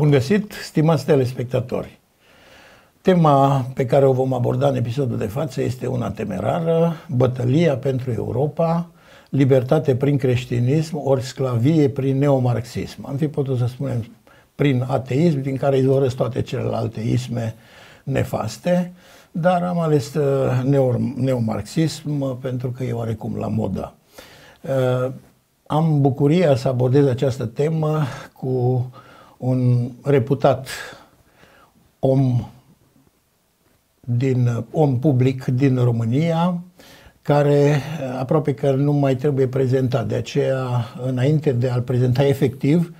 Bun găsit, stimați telespectatori! Tema pe care o vom aborda în episodul de față este una temerară, bătălia pentru Europa, libertate prin creștinism, ori sclavie prin neomarxism. Am fi putut să spunem prin ateism, din care izvorăsc toate celelalte isme nefaste, dar am ales uh, neomarxism uh, pentru că e oarecum la modă. Uh, am bucuria să abordez această temă cu un reputat om din om public din România, care eh, aproape că nu mai trebuie prezentat. De aceea, înainte de a-l prezenta efectiv,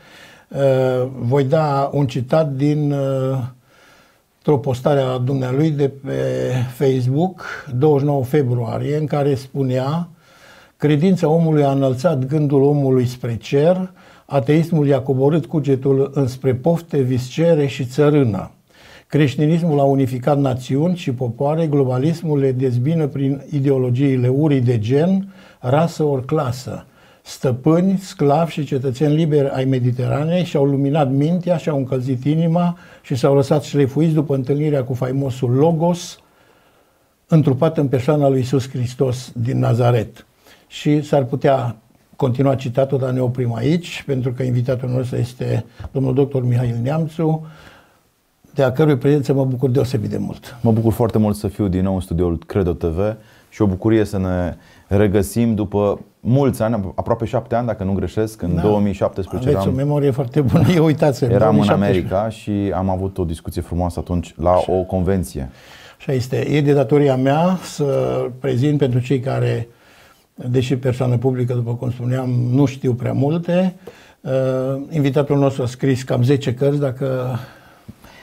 eh, voi da un citat din eh, o postare a dumnealui de pe Facebook, 29 februarie, în care spunea Credința omului a înălțat gândul omului spre cer, Ateismul i-a coborât cugetul înspre pofte, viscere și țărână. Creștinismul a unificat națiuni și popoare, globalismul le dezbină prin ideologiile urii de gen, rasă ori clasă. Stăpâni, sclavi și cetățeni liberi ai Mediteranei și-au luminat mintea, și-au încălzit inima și s-au lăsat șlefuiți după întâlnirea cu faimosul Logos, întrupat în persoana lui Iisus Hristos din Nazaret. Și s-ar putea continua citatul, dar ne oprim aici, pentru că invitatul nostru este domnul doctor Mihail Neamțu, de a cărui prezență mă bucur deosebit de mult. Mă bucur foarte mult să fiu din nou în studioul Credo TV și o bucurie să ne regăsim după mulți ani, aproape șapte ani, dacă nu greșesc, în da. 2017. Aveți eram, o memorie foarte bună, eu uitați Eram 2017. în America și am avut o discuție frumoasă atunci la Așa. o convenție. Așa este. E de datoria mea să prezint pentru cei care deși persoană publică, după cum spuneam, nu știu prea multe. Uh, invitatul nostru a scris cam 10 cărți, dacă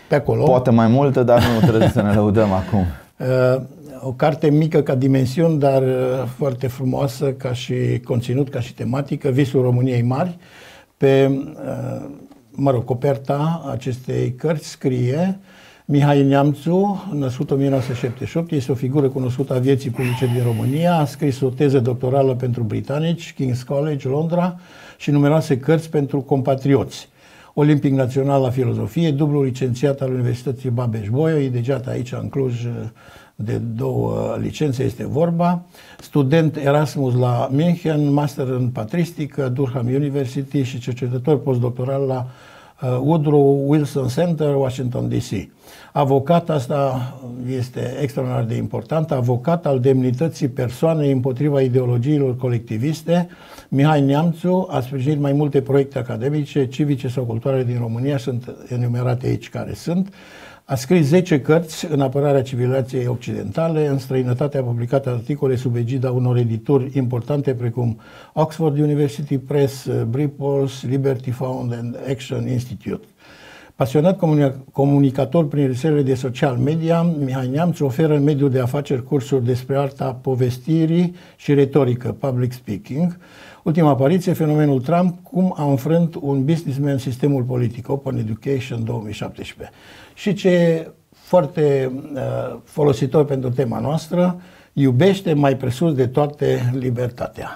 pe acolo. Poate mai multe, dar nu trebuie să ne lăudăm acum. Uh, o carte mică ca dimensiuni, dar uh, foarte frumoasă ca și conținut, ca și tematică, Visul României Mari. Pe, mă rog, coperta acestei cărți scrie uh, Mihai Neamțu, născut 1978, este o figură cunoscută a vieții publice din România, a scris o teză doctorală pentru britanici, King's College, Londra, și numeroase cărți pentru compatrioți. Olimpic Național la Filozofie, dublu licențiat al Universității Babeș-Bolyai, e deja aici în Cluj de două licențe este vorba, student Erasmus la München, master în patristică, Durham University și cercetător postdoctoral la Uh, Woodrow Wilson Center, Washington DC. Avocat asta este extraordinar de important, avocat al demnității persoanei împotriva ideologiilor colectiviste, Mihai Neamțu a sprijinit mai multe proiecte academice, civice sau culturale din România, sunt enumerate aici care sunt, a scris 10 cărți în apărarea civilizației occidentale, în străinătate a publicat articole sub egida unor edituri importante precum Oxford University Press, eh, Bripols, Liberty Found and Action Institute. Pasionat comunicator prin rețelele de social media, Mihai Neamț oferă în mediul de afaceri cursuri despre arta povestirii și retorică, public speaking, Ultima apariție, fenomenul Trump, cum a înfrânt un businessman sistemul politic, Open Education 2017. Și ce e foarte uh, folositor pentru tema noastră, iubește mai presus de toate libertatea.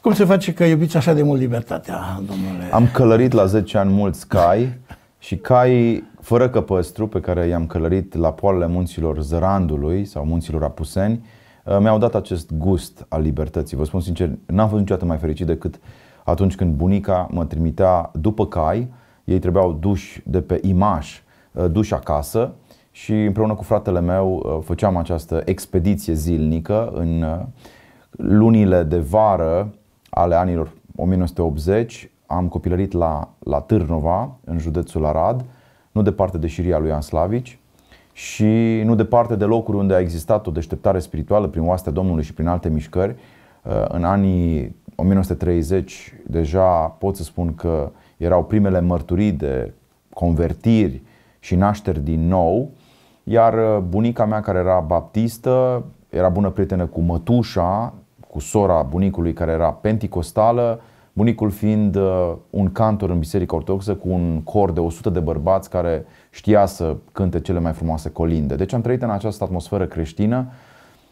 Cum se face că iubiți așa de mult libertatea, domnule? Am călărit la 10 ani mulți cai și cai fără căpăstru pe care i-am călărit la poalele munților Zărandului sau munților Apuseni, uh, Uh, mi-au dat acest gust al libertății. Vă spun sincer, n-am fost niciodată mai fericit decât atunci când bunica mă trimitea după cai, ei trebuiau duși de pe imaj, uh, duși acasă și împreună cu fratele meu uh, făceam această expediție zilnică în lunile de vară ale anilor 1980. Am copilărit la, la Târnova, în județul Arad, nu departe de șiria lui Anslavici și nu departe de locuri unde a existat o deșteptare spirituală prin oastea Domnului și prin alte mișcări, uh, în anii 1930 deja pot să spun că erau primele mărturii de convertiri și nașteri din nou, iar uh, bunica mea care era baptistă era bună prietenă cu mătușa, cu sora bunicului care era penticostală, bunicul fiind uh, un cantor în Biserica Ortodoxă cu un cor de 100 de bărbați care știa să cânte cele mai frumoase colinde. Deci am trăit în această atmosferă creștină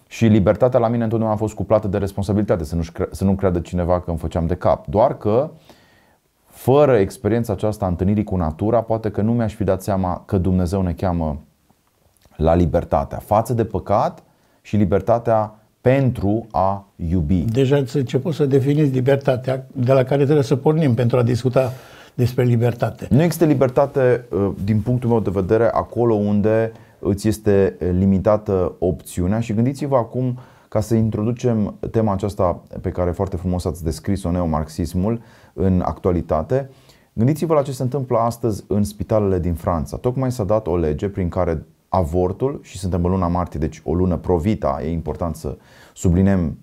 și libertatea la mine întotdeauna a fost cuplată de responsabilitate, să nu, să nu creadă cineva că îmi făceam de cap. Doar că, fără experiența aceasta a întâlnirii cu natura, poate că nu mi-aș fi dat seama că Dumnezeu ne cheamă la libertatea față de păcat și libertatea pentru a iubi. Deja ați început să definiți libertatea de la care trebuie să pornim pentru a discuta despre libertate. Nu există libertate, uh, din punctul meu de vedere, acolo unde îți este uh, limitată opțiunea și gândiți-vă acum ca să introducem tema aceasta pe care foarte frumos ați descris-o, neomarxismul, în actualitate. Gândiți-vă la ce se întâmplă astăzi în spitalele din Franța. Tocmai s-a dat o lege prin care avortul, și suntem în luna martie, deci o lună provita, e important să subliniem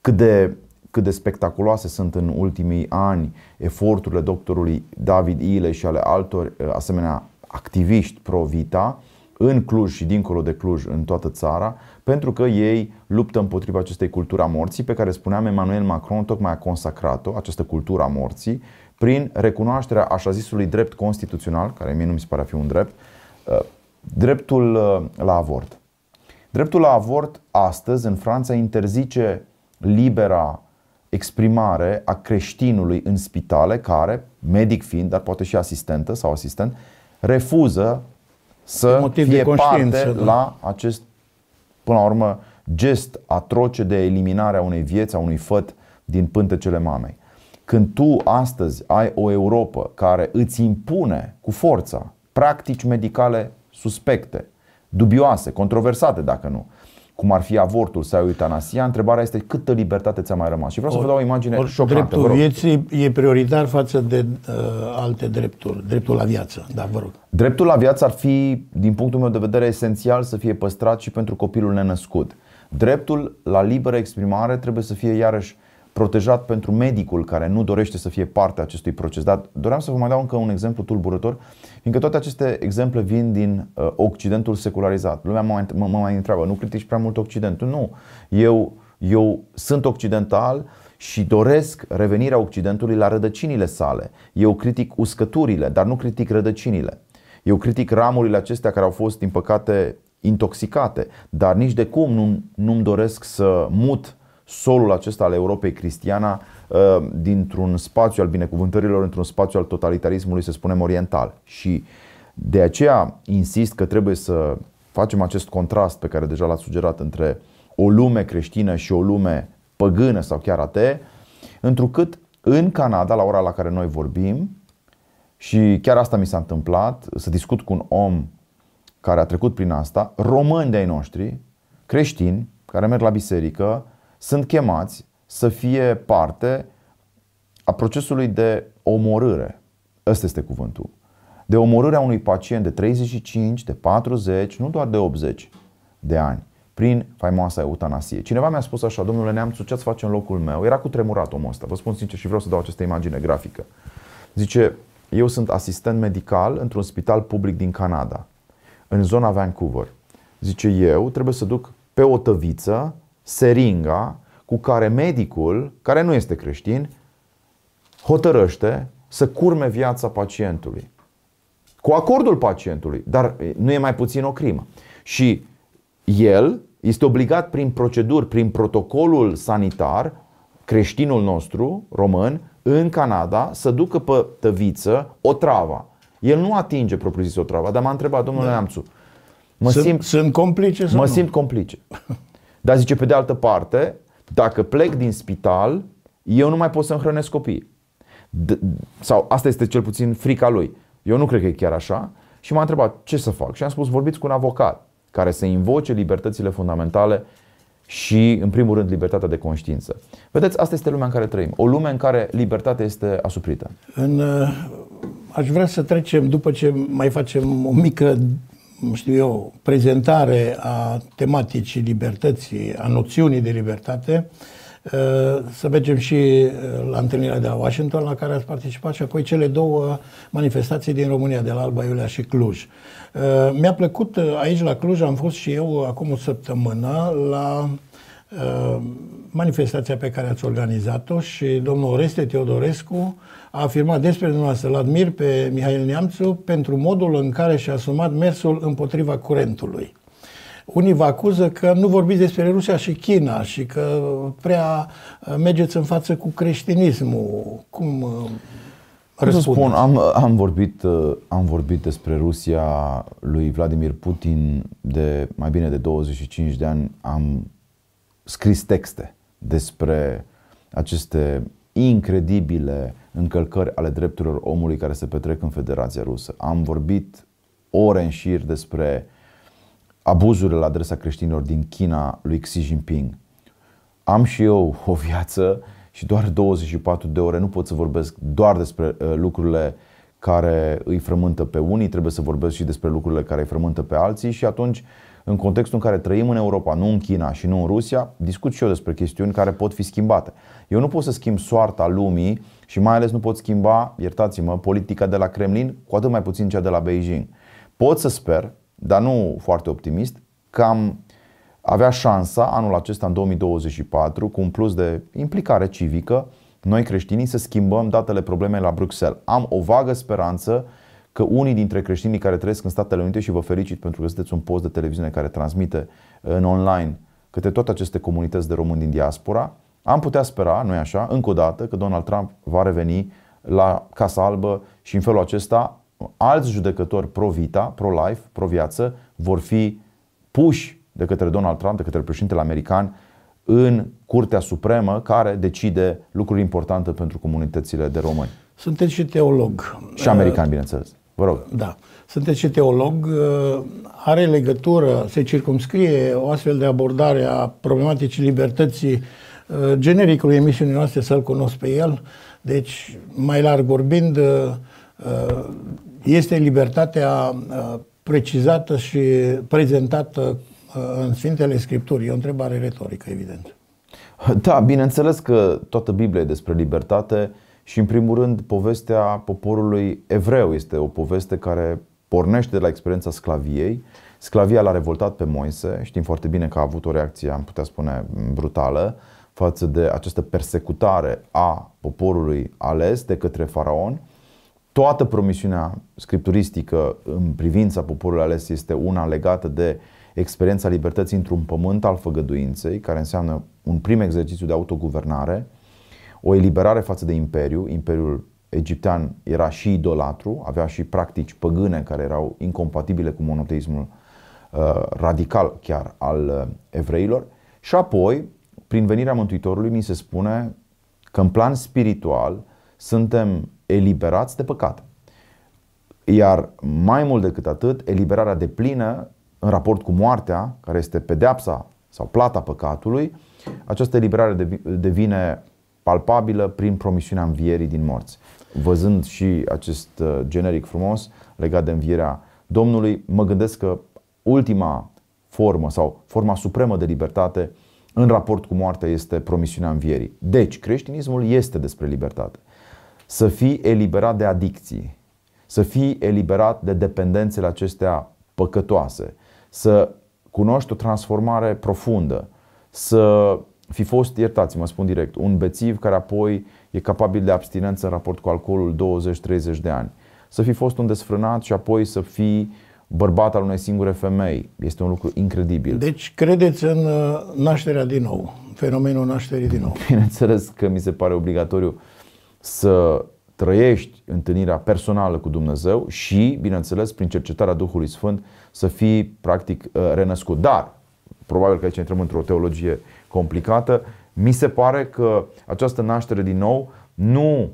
cât de cât de spectaculoase sunt în ultimii ani eforturile doctorului David Ile și ale altor uh, asemenea activiști pro-vita în Cluj și dincolo de Cluj, în toată țara, pentru că ei luptă împotriva acestei culturi a morții pe care spuneam Emmanuel Macron tocmai a consacrat-o, această cultură a morții, prin recunoașterea așa zisului drept constituțional, care mie nu mi se pare a fi un drept, uh, dreptul uh, la avort. Dreptul la avort astăzi în Franța interzice libera exprimare a creștinului în spitale care, medic fiind, dar poate și asistentă sau asistent, refuză să motiv fie de parte da. la acest, până la urmă, gest atroce de eliminare a unei vieți, a unui făt din pântecele mamei. Când tu astăzi ai o Europa care îți impune cu forța practici medicale suspecte, dubioase, controversate dacă nu, cum ar fi avortul sau eutanasia, întrebarea este câtă libertate ți-a mai rămas. Și vreau or, să vă dau o imagine or, șocantă. Dreptul vieții e prioritar față de uh, alte drepturi, dreptul la viață, da, vă rog. Dreptul la viață ar fi, din punctul meu de vedere, esențial să fie păstrat și pentru copilul nenăscut. Dreptul la liberă exprimare trebuie să fie iarăși uh, protejat pentru medicul care nu dorește să fie parte a acestui proces. Dar doream să vă mai dau încă un exemplu tulburător, fiindcă toate aceste exemple vin din uh, Occidentul secularizat. Lumea mă mai, mă, mai întreabă, nu critici prea mult Occidentul? Nu. Eu, eu sunt occidental și doresc revenirea Occidentului la rădăcinile sale. Eu critic uscăturile, dar nu critic rădăcinile. Eu critic ramurile acestea care au fost, din păcate, intoxicate, dar nici de cum nu, nu-mi doresc să mut solul acesta al Europei Cristiana uh, dintr-un spațiu al binecuvântărilor, într-un spațiu al totalitarismului, să spunem, oriental. Și de aceea insist că trebuie să facem acest contrast pe care deja l-ați sugerat între o lume creștină și o lume păgână sau chiar atee, întrucât în Canada, la ora la care noi vorbim, și chiar asta mi s-a întâmplat, să discut cu un om care a trecut prin asta, români de ai noștri, creștini, care merg la biserică, sunt chemați să fie parte a procesului de omorâre. Ăsta este cuvântul. De omorârea unui pacient de 35, de 40, nu doar de 80 de ani, prin faimoasa eutanasie. Cineva mi-a spus așa, domnule Neamțu, ce-ați face în locul meu? Era cu tremurat omul ăsta, vă spun sincer și vreau să dau această imagine grafică. Zice, eu sunt asistent medical într-un spital public din Canada, în zona Vancouver. Zice, eu trebuie să duc pe o tăviță seringa cu care medicul, care nu este creștin, hotărăște să curme viața pacientului. Cu acordul pacientului, dar nu e mai puțin o crimă. Și el este obligat prin proceduri, prin protocolul sanitar, creștinul nostru român, în Canada, să ducă pe tăviță o travă. El nu atinge propriu-zis o travă, dar m-a întrebat domnul da. Neamțu. Mă sunt, simt, sunt complice? Mă nu? simt complice. Dar zice, pe de altă parte, dacă plec din spital, eu nu mai pot să-mi hrănesc copiii. D- sau asta este cel puțin frica lui. Eu nu cred că e chiar așa. Și m-a întrebat ce să fac. Și am spus, vorbiți cu un avocat care să invoce libertățile fundamentale și, în primul rând, libertatea de conștiință. Vedeți, asta este lumea în care trăim. O lume în care libertatea este asuprită. În, uh, aș vrea să trecem, după ce mai facem o mică știu eu, prezentare a tematicii libertății, a noțiunii de libertate, uh, să mergem și uh, la întâlnirea de la Washington, la care ați participat și apoi cele două manifestații din România, de la Alba Iulia și Cluj. Uh, mi-a plăcut aici la Cluj, am fost și eu acum o săptămână la manifestația pe care ați organizat-o și domnul Oreste Teodorescu a afirmat despre dumneavoastră, îl admir pe Mihail Neamțu pentru modul în care și-a asumat mersul împotriva curentului. Unii vă acuză că nu vorbiți despre Rusia și China și că prea uh, mergeți în față cu creștinismul. Cum uh, răspundeți? spun, am, am, vorbit, uh, am vorbit despre Rusia lui Vladimir Putin de mai bine de 25 de ani. Am scris texte despre aceste incredibile încălcări ale drepturilor omului care se petrec în Federația Rusă. Am vorbit ore în șir despre abuzurile la adresa creștinilor din China lui Xi Jinping. Am și eu o viață și doar 24 de ore nu pot să vorbesc doar despre uh, lucrurile care îi frământă pe unii, trebuie să vorbesc și despre lucrurile care îi frământă pe alții și atunci uh, în contextul în care trăim în Europa, nu în China și nu în Rusia, discut și eu despre chestiuni care pot fi schimbate. Eu nu pot să schimb soarta lumii și mai ales nu pot schimba, iertați-mă, politica de la Kremlin, cu atât mai puțin cea de la Beijing. Pot să sper, dar nu foarte optimist, că am avea șansa anul acesta în 2024, cu un plus de implicare civică, noi creștinii să schimbăm datele problemei la Bruxelles. Am o vagă speranță că unii dintre creștinii care trăiesc în Statele Unite și vă felicit pentru că sunteți un post de televiziune care transmite uh, în online către toate aceste comunități de români din diaspora, am putea spera, nu-i așa, încă o dată că Donald Trump va reveni la Casa Albă și în felul acesta alți judecători pro-vita, pro-life, pro-viață vor fi puși de către Donald Trump, de către președintele american, în Curtea Supremă care decide lucruri importante pentru comunitățile de români. Sunteți și teolog. Și american, bineînțeles. Vă rog. Da. Sunteți și teolog. Uh, are legătură, se circumscrie o astfel de abordare a problematicii libertății uh, genericului emisiunii noastre să-l cunosc pe el. Deci, mai larg vorbind, uh, este libertatea precizată și prezentată în Sfintele Scripturii. E o întrebare retorică, evident. Da, bineînțeles că toată Biblia e despre libertate. Și în primul rând, povestea poporului evreu este o poveste care pornește de la experiența sclaviei. Sclavia l-a revoltat pe Moise, știm foarte bine că a avut o reacție, am putea spune, brutală față de această persecutare a poporului ales de către faraon. Toată promisiunea scripturistică în privința poporului ales este una legată de experiența libertății într-un pământ al făgăduinței, care înseamnă un prim exercițiu de autoguvernare, o eliberare față de Imperiu. Imperiul egiptean era și idolatru, avea și practici păgâne care erau incompatibile cu monoteismul uh, radical chiar al uh, evreilor. Și apoi, prin venirea Mântuitorului, mi se spune că în plan spiritual suntem eliberați de păcat. Iar mai mult decât atât, eliberarea de plină în raport cu moartea, care este pedepsa sau plata păcatului, această eliberare devine palpabilă prin promisiunea învierii din morți. Văzând și acest uh, generic frumos legat de învierea Domnului, mă gândesc că ultima formă sau forma supremă de libertate în raport cu moartea este promisiunea învierii. Deci, creștinismul este despre libertate. Să fii eliberat de adicții, să fii eliberat de dependențele acestea păcătoase, să cunoști o transformare profundă, să fi fost, iertați-mă, spun direct, un bețiv care apoi e capabil de abstinență în raport cu alcoolul 20-30 de ani. Să fi fost un desfrânat și apoi să fi bărbat al unei singure femei. Este un lucru incredibil. Deci credeți în uh, nașterea din nou, fenomenul nașterii din nou. Bineînțeles că mi se pare obligatoriu să trăiești întâlnirea personală cu Dumnezeu și, bineînțeles, prin cercetarea Duhului Sfânt să fii practic uh, renăscut. Dar, probabil că aici intrăm într-o teologie complicată. Mi se pare că această naștere din nou nu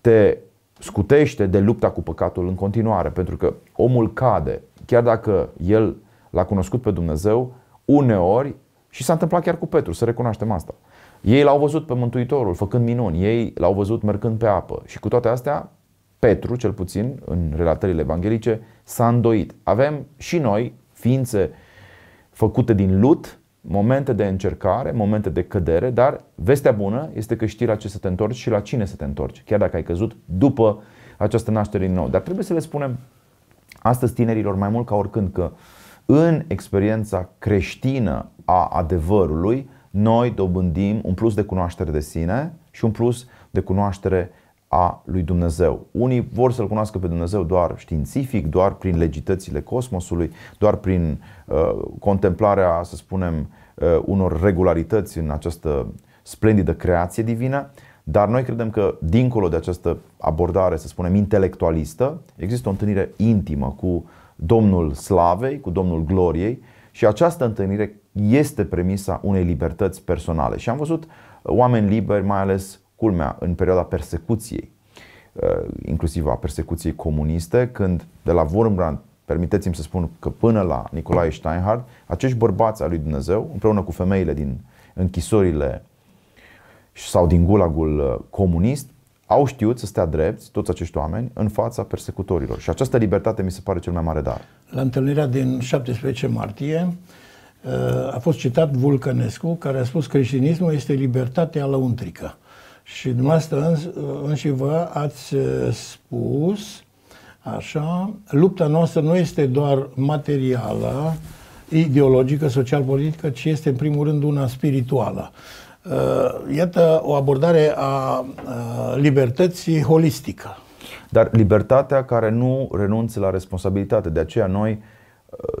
te scutește de lupta cu păcatul în continuare, pentru că omul cade, chiar dacă el l-a cunoscut pe Dumnezeu, uneori, și s-a întâmplat chiar cu Petru, să recunoaștem asta. Ei l-au văzut pe Mântuitorul făcând minuni, ei l-au văzut mergând pe apă și cu toate astea, Petru, cel puțin în relatările evanghelice, s-a îndoit. Avem și noi ființe făcute din lut, momente de încercare, momente de cădere, dar vestea bună este că știi la ce să te întorci și la cine să te întorci, chiar dacă ai căzut după această naștere din nou. Dar trebuie să le spunem astăzi tinerilor mai mult ca oricând că în experiența creștină a adevărului, noi dobândim un plus de cunoaștere de sine și un plus de cunoaștere a lui Dumnezeu. Unii vor să-L cunoască pe Dumnezeu doar științific, doar prin legitățile cosmosului, doar prin uh, contemplarea, să spunem, uh, unor regularități în această splendidă creație divină, dar noi credem că, dincolo de această abordare, să spunem, intelectualistă, există o întâlnire intimă cu Domnul Slavei, cu Domnul Gloriei și această întâlnire este premisa unei libertăți personale. Și am văzut uh, oameni liberi, mai ales culmea, în perioada persecuției, uh, inclusiv a persecuției comuniste, când de la Wurmbrand, permiteți-mi să spun că până la Nicolae Steinhardt, acești bărbați al lui Dumnezeu, împreună cu femeile din închisorile sau din gulagul uh, comunist, au știut să stea drepți, toți acești oameni, în fața persecutorilor. Și această libertate mi se pare cel mai mare dar. La întâlnirea din 17 martie uh, a fost citat Vulcănescu, care a spus că creștinismul este libertatea lăuntrică. Și dumneavoastră îns, înși vă ați uh, spus, așa, lupta noastră nu este doar materială, ideologică, social-politică, ci este în primul rând una spirituală. Uh, iată o abordare a uh, libertății holistică. Dar libertatea care nu renunță la responsabilitate. De aceea noi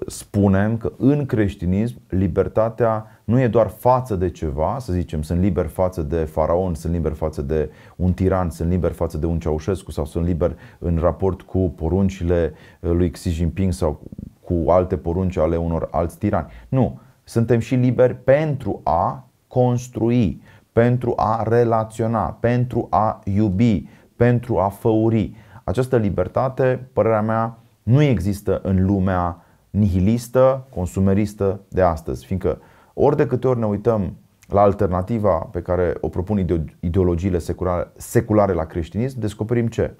spunem că în creștinism libertatea nu e doar față de ceva, să zicem, sunt liber față de faraon, sunt liber față de un tiran, sunt liber față de un Ceaușescu sau sunt liber în raport cu poruncile uh, lui Xi Jinping sau cu alte porunci ale unor alți tirani. Nu, suntem și liberi pentru a construi, pentru a relaționa, pentru a iubi, pentru a făuri. Această libertate, părerea mea, nu există în lumea nihilistă, consumeristă de astăzi, fiindcă ori de câte ori ne uităm la alternativa pe care o propun ideologiile seculare, seculare la creștinism, descoperim ce?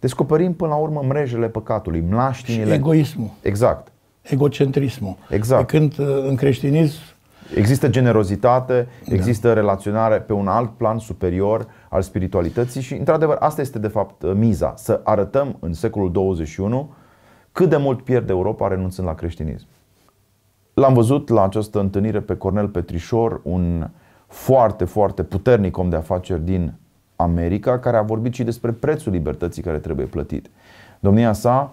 Descoperim până la urmă mrejele păcatului, mlaștinile. Și egoismul. Exact. Egocentrismul. Exact. De când uh, în creștinism Există generozitate, da. există da. relaționare pe un alt plan superior al spiritualității și, într-adevăr, asta este de fapt uh, miza, să arătăm în secolul 21 cât de mult pierde Europa renunțând la creștinism. L-am văzut la această întâlnire pe Cornel Petrișor, un foarte, foarte puternic om de afaceri din America, care a vorbit și despre prețul libertății care trebuie plătit. Domnia sa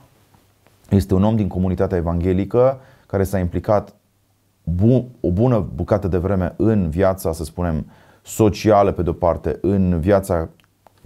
este un om din comunitatea evanghelică care s-a implicat bu- o bună bucată de vreme în viața, să spunem, socială pe de-o parte, în viața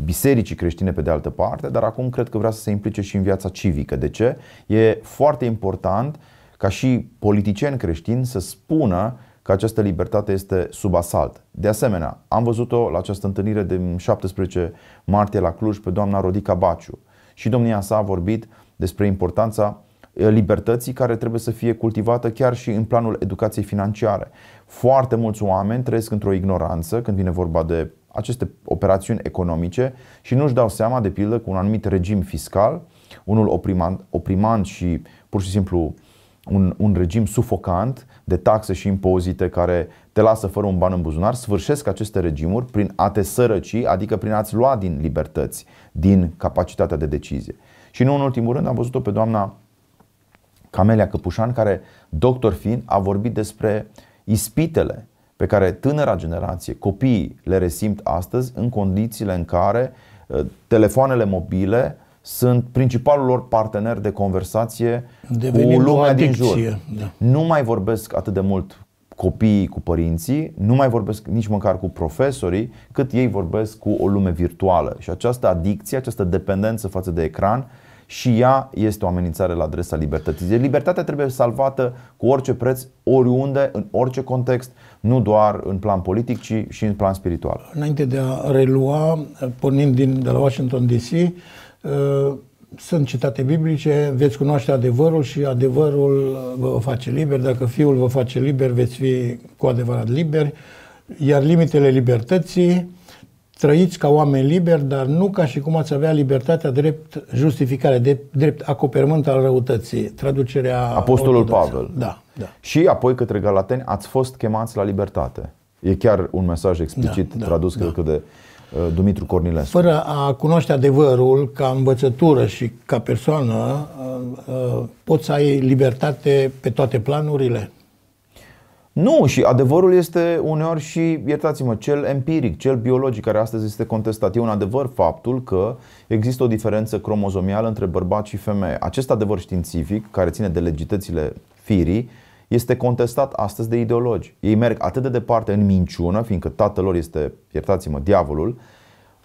bisericii creștine pe de altă parte, dar acum cred că vrea să se implice și în viața civică. De ce? E foarte important ca și politicieni creștini să spună că această libertate este sub asalt. De asemenea, am văzut-o la această întâlnire de 17 martie la Cluj pe doamna Rodica Baciu și domnia sa a vorbit despre importanța libertății care trebuie să fie cultivată chiar și în planul educației financiare. Foarte mulți oameni trăiesc într-o ignoranță când vine vorba de aceste operațiuni economice și nu-și dau seama, de pildă, cu un anumit regim fiscal, unul oprimant, oprimant și pur și simplu un, un regim sufocant de taxe și impozite care te lasă fără un ban în buzunar, sfârșesc aceste regimuri prin a te sărăci, adică prin a-ți lua din libertăți, din capacitatea de decizie. Și nu în ultimul rând am văzut-o pe doamna Camelia Căpușan, care, doctor fiind, a vorbit despre ispitele pe care tânăra generație, copiii le resimt astăzi în condițiile în care uh, telefoanele mobile sunt principalul lor partener de conversație Devenim cu lumea din jur. Da. Nu mai vorbesc atât de mult copiii cu părinții, nu mai vorbesc nici măcar cu profesorii, cât ei vorbesc cu o lume virtuală. Și această adicție, această dependență față de ecran și ea este o amenințare la adresa libertății. Deci libertatea trebuie salvată cu orice preț, oriunde, în orice context, nu doar în plan politic, ci și în plan spiritual. Înainte de a relua, pornind din, de la Washington DC, uh, sunt citate biblice, veți cunoaște adevărul și adevărul uh, vă face liber. Dacă Fiul vă face liber, veți fi cu adevărat liberi. Iar limitele libertății trăiți ca oameni liberi, dar nu ca și cum ați avea libertatea drept justificare, de, drept acoperământ al răutății, traducerea... Apostolul Pavel. Da, da. Și apoi către Galateni ați fost chemați la libertate. E chiar un mesaj explicit da, da tradus, da. cred că de uh, Dumitru Cornilescu. Fără a cunoaște adevărul ca învățătură și ca persoană, uh, uh, poți să ai libertate pe toate planurile? Nu, și adevărul este uneori și, iertați-mă, cel empiric, cel biologic, care astăzi este contestat. E un adevăr faptul că există o diferență cromozomială între bărbat și femeie. Acest adevăr științific, care ține de legitățile firii, este contestat astăzi de ideologi. Ei merg atât de departe în minciună, fiindcă tatăl lor este, iertați-mă, diavolul,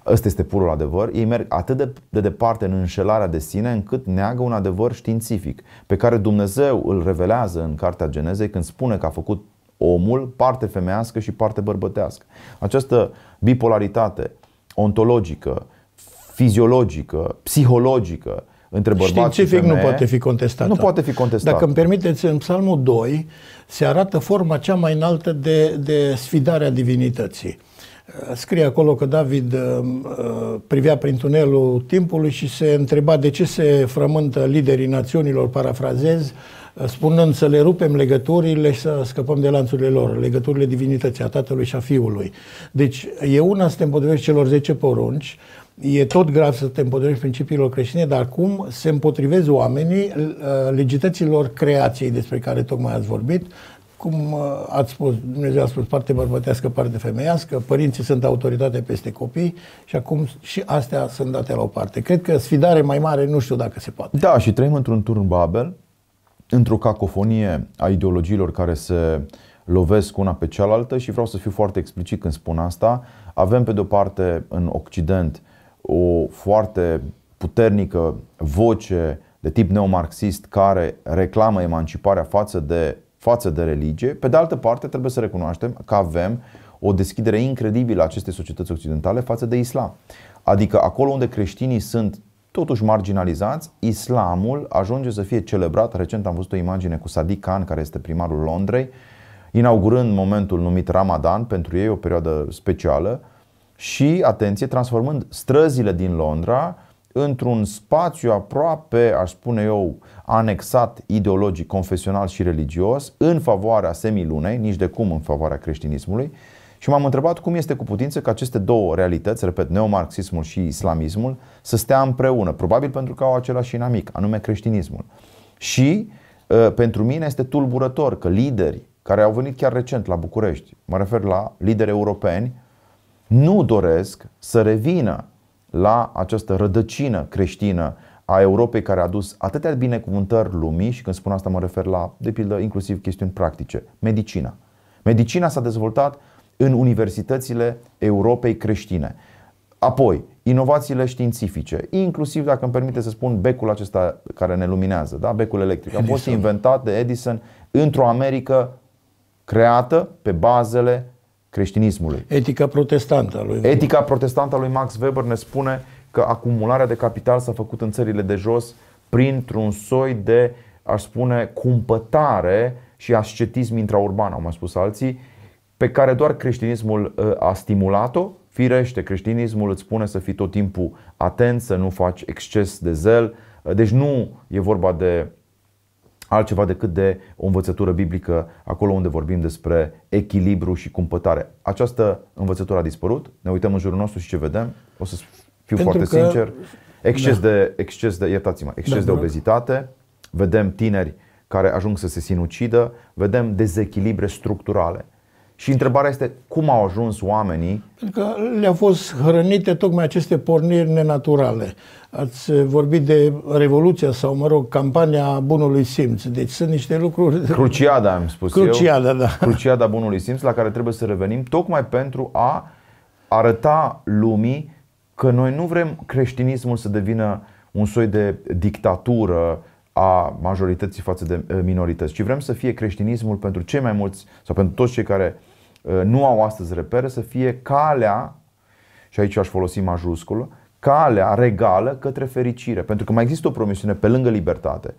ăsta este purul adevăr, ei merg atât de, de departe în înșelarea de sine încât neagă un adevăr științific pe care Dumnezeu îl revelează în Cartea Genezei când spune că a făcut omul, parte femească și parte bărbătească. Această bipolaritate ontologică, fiziologică, psihologică între bărbați și femeie, nu poate fi contestată. Nu poate fi contestată. Dacă îmi permiteți, în Psalmul 2 se arată forma cea mai înaltă de, de sfidare a divinității. Uh, scrie acolo că David uh, uh, privea prin tunelul timpului și se întreba de ce se frământă liderii națiunilor, parafrazez, spunând să le rupem legăturile și să scăpăm de lanțurile lor, legăturile divinității a tatălui și a fiului. Deci e una să te împotrivești celor 10 porunci, e tot grav să te împotrivești principiilor creștine, dar cum se împotrivez oamenii uh, legităților creației despre care tocmai ați vorbit, cum uh, ați spus, Dumnezeu a spus parte bărbătească, parte femeiască, părinții sunt autoritate peste copii și acum și astea sunt date la o parte. Cred că sfidare mai mare nu știu dacă se poate. Da, și trăim într-un turn Babel, într-o cacofonie a ideologiilor care se lovesc una pe cealaltă și vreau să fiu foarte explicit când spun asta. Avem pe de-o parte în Occident o foarte puternică voce de tip neomarxist care reclamă emanciparea față de, față de religie. Pe de altă parte trebuie să recunoaștem că avem o deschidere incredibilă a acestei societăți occidentale față de islam. Adică acolo unde creștinii sunt totuși marginalizați, islamul ajunge să fie celebrat. Recent am văzut o imagine cu Sadiq Khan, care este primarul Londrei, inaugurând momentul numit Ramadan, pentru ei o perioadă specială, și, atenție, transformând străzile din Londra într-un spațiu aproape, aș spune eu, anexat ideologic, confesional și religios, în favoarea semilunei, nici de cum în favoarea creștinismului, și m-am întrebat cum este cu putință că aceste două realități, repet, neomarxismul și islamismul, să stea împreună, probabil pentru că au același inamic, anume creștinismul. Și uh, pentru mine este tulburător că lideri care au venit chiar recent la București, mă refer la lideri europeni, nu doresc să revină la această rădăcină creștină a Europei care a adus atâtea binecuvântări lumii și când spun asta mă refer la, de pildă, inclusiv chestiuni practice, medicina. Medicina s-a dezvoltat în universitățile Europei creștine. Apoi, inovațiile științifice, inclusiv, dacă îmi permite să spun, becul acesta care ne luminează, da? becul electric, Edison. a fost inventat de Edison într-o Americă creată pe bazele creștinismului. Etica protestantă a lui Weber. Etica protestantă a lui Max Weber ne spune că acumularea de capital s-a făcut în țările de jos printr-un soi de, aș spune, cumpătare și ascetism intraurban, au mai spus alții, pe care doar creștinismul uh, a stimulat-o. Firește, creștinismul îți spune să fii tot timpul atent, să nu faci exces de zel. Uh, deci nu e vorba de altceva decât de o învățătură biblică acolo unde vorbim despre echilibru și cumpătare. Această învățătură a dispărut, ne uităm în jurul nostru și ce vedem, o să fiu Pentru foarte că... sincer, exces, da. de, exces de, iertați-mă, exces da, de obezitate, vedem tineri care ajung să se sinucidă, vedem dezechilibre structurale. Și întrebarea este cum au ajuns oamenii? Pentru că le-au fost hrănite tocmai aceste porniri nenaturale. Ați vorbit de Revoluția sau, mă rog, campania Bunului Simț. Deci sunt niște lucruri... Cruciada, am spus Cruciada, eu. da. Cruciada Bunului Simț, la care trebuie să revenim, tocmai pentru a arăta lumii că noi nu vrem creștinismul să devină un soi de dictatură a majorității față de eh, minorități, ci vrem să fie creștinismul pentru cei mai mulți sau pentru toți cei care eh, nu au astăzi repere, să fie calea, și aici aș folosi majusculă, calea regală către fericire. Pentru că mai există o promisiune pe lângă libertate.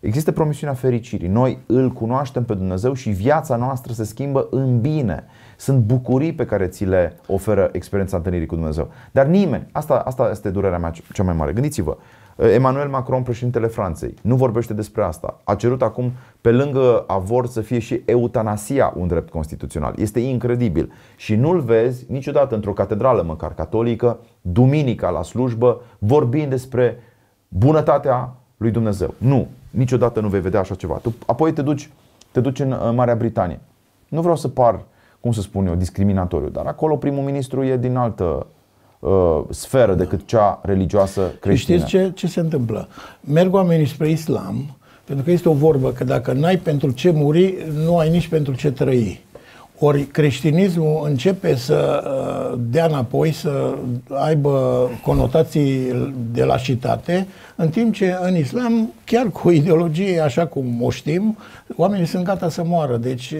Există promisiunea fericirii. Noi îl cunoaștem pe Dumnezeu și viața noastră se schimbă în bine. Sunt bucurii pe care ți le oferă experiența întâlnirii cu Dumnezeu. Dar nimeni, asta, asta este durerea mea cea mai mare. Gândiți-vă, Uh, Emmanuel Macron, președintele Franței, nu vorbește despre asta. A cerut acum, pe lângă avort, să fie și eutanasia un drept constituțional. Este incredibil. Și nu-l vezi niciodată într-o catedrală, măcar catolică, duminica la slujbă, vorbind despre bunătatea lui Dumnezeu. Nu, niciodată nu vei vedea așa ceva. Tu, apoi te duci, te duci în uh, Marea Britanie. Nu vreau să par, cum să spun eu, discriminatoriu, dar acolo primul ministru e din altă uh, sferă decât cea religioasă creștină. Știți ce, ce se întâmplă? Merg oamenii spre islam, pentru că este o vorbă că dacă n-ai pentru ce muri, nu ai nici pentru ce trăi. Ori creștinismul începe să uh, dea înapoi, să aibă conotații de lașitate, în timp ce în islam, chiar cu ideologie așa cum o știm, oamenii sunt gata să moară. Deci...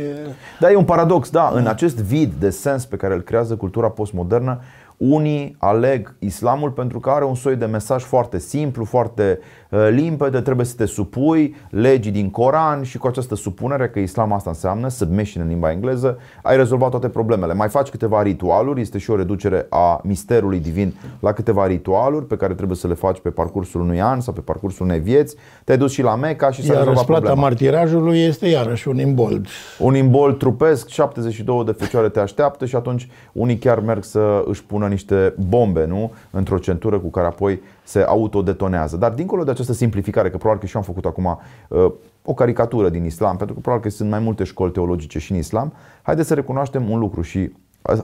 Da, e un paradox, da. În acest vid de sens pe care îl creează cultura postmodernă, unii aleg islamul pentru că are un soi de mesaj foarte simplu, foarte Uh, limpede, trebuie să te supui legii din Coran și cu această supunere că islam asta înseamnă submission în limba engleză, ai rezolvat toate problemele. Mai faci câteva ritualuri, este și o reducere a misterului divin la câteva ritualuri pe care trebuie să le faci pe parcursul unui an sau pe parcursul unei vieți. Te-ai dus și la Meca și s-a Iar rezolvat problema. martirajului este iarăși un imbold. Un imbold trupesc, 72 de fecioare te așteaptă și atunci unii chiar merg să își pună niște bombe, nu? Într-o centură cu care apoi se autodetonează. Dar dincolo de această simplificare, că probabil că și eu am făcut acum uh, o caricatură din islam, pentru că probabil că sunt mai multe școli teologice și în islam, haideți să recunoaștem un lucru și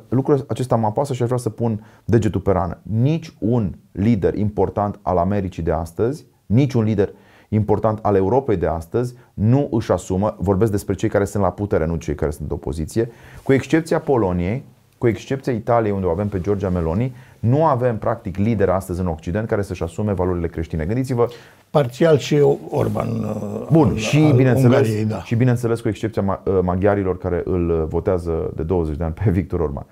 lucrul acesta mă apasă și aș vrea să pun degetul pe rană. Nici un lider important al Americii de astăzi, nici un lider important al Europei de astăzi nu își asumă, vorbesc despre cei care sunt la putere, nu cei care sunt în opoziție, cu excepția Poloniei, cu excepția Italiei unde o avem pe Georgia Meloni, nu avem, practic, lider astăzi în Occident care să-și asume valorile creștine. Gândiți-vă. Parțial și Orban. Uh, Bun, al, și, al bineînțeles, Ungariei, da. și bineînțeles cu excepția uh, maghiarilor care îl uh, votează de 20 de ani pe Victor Orban.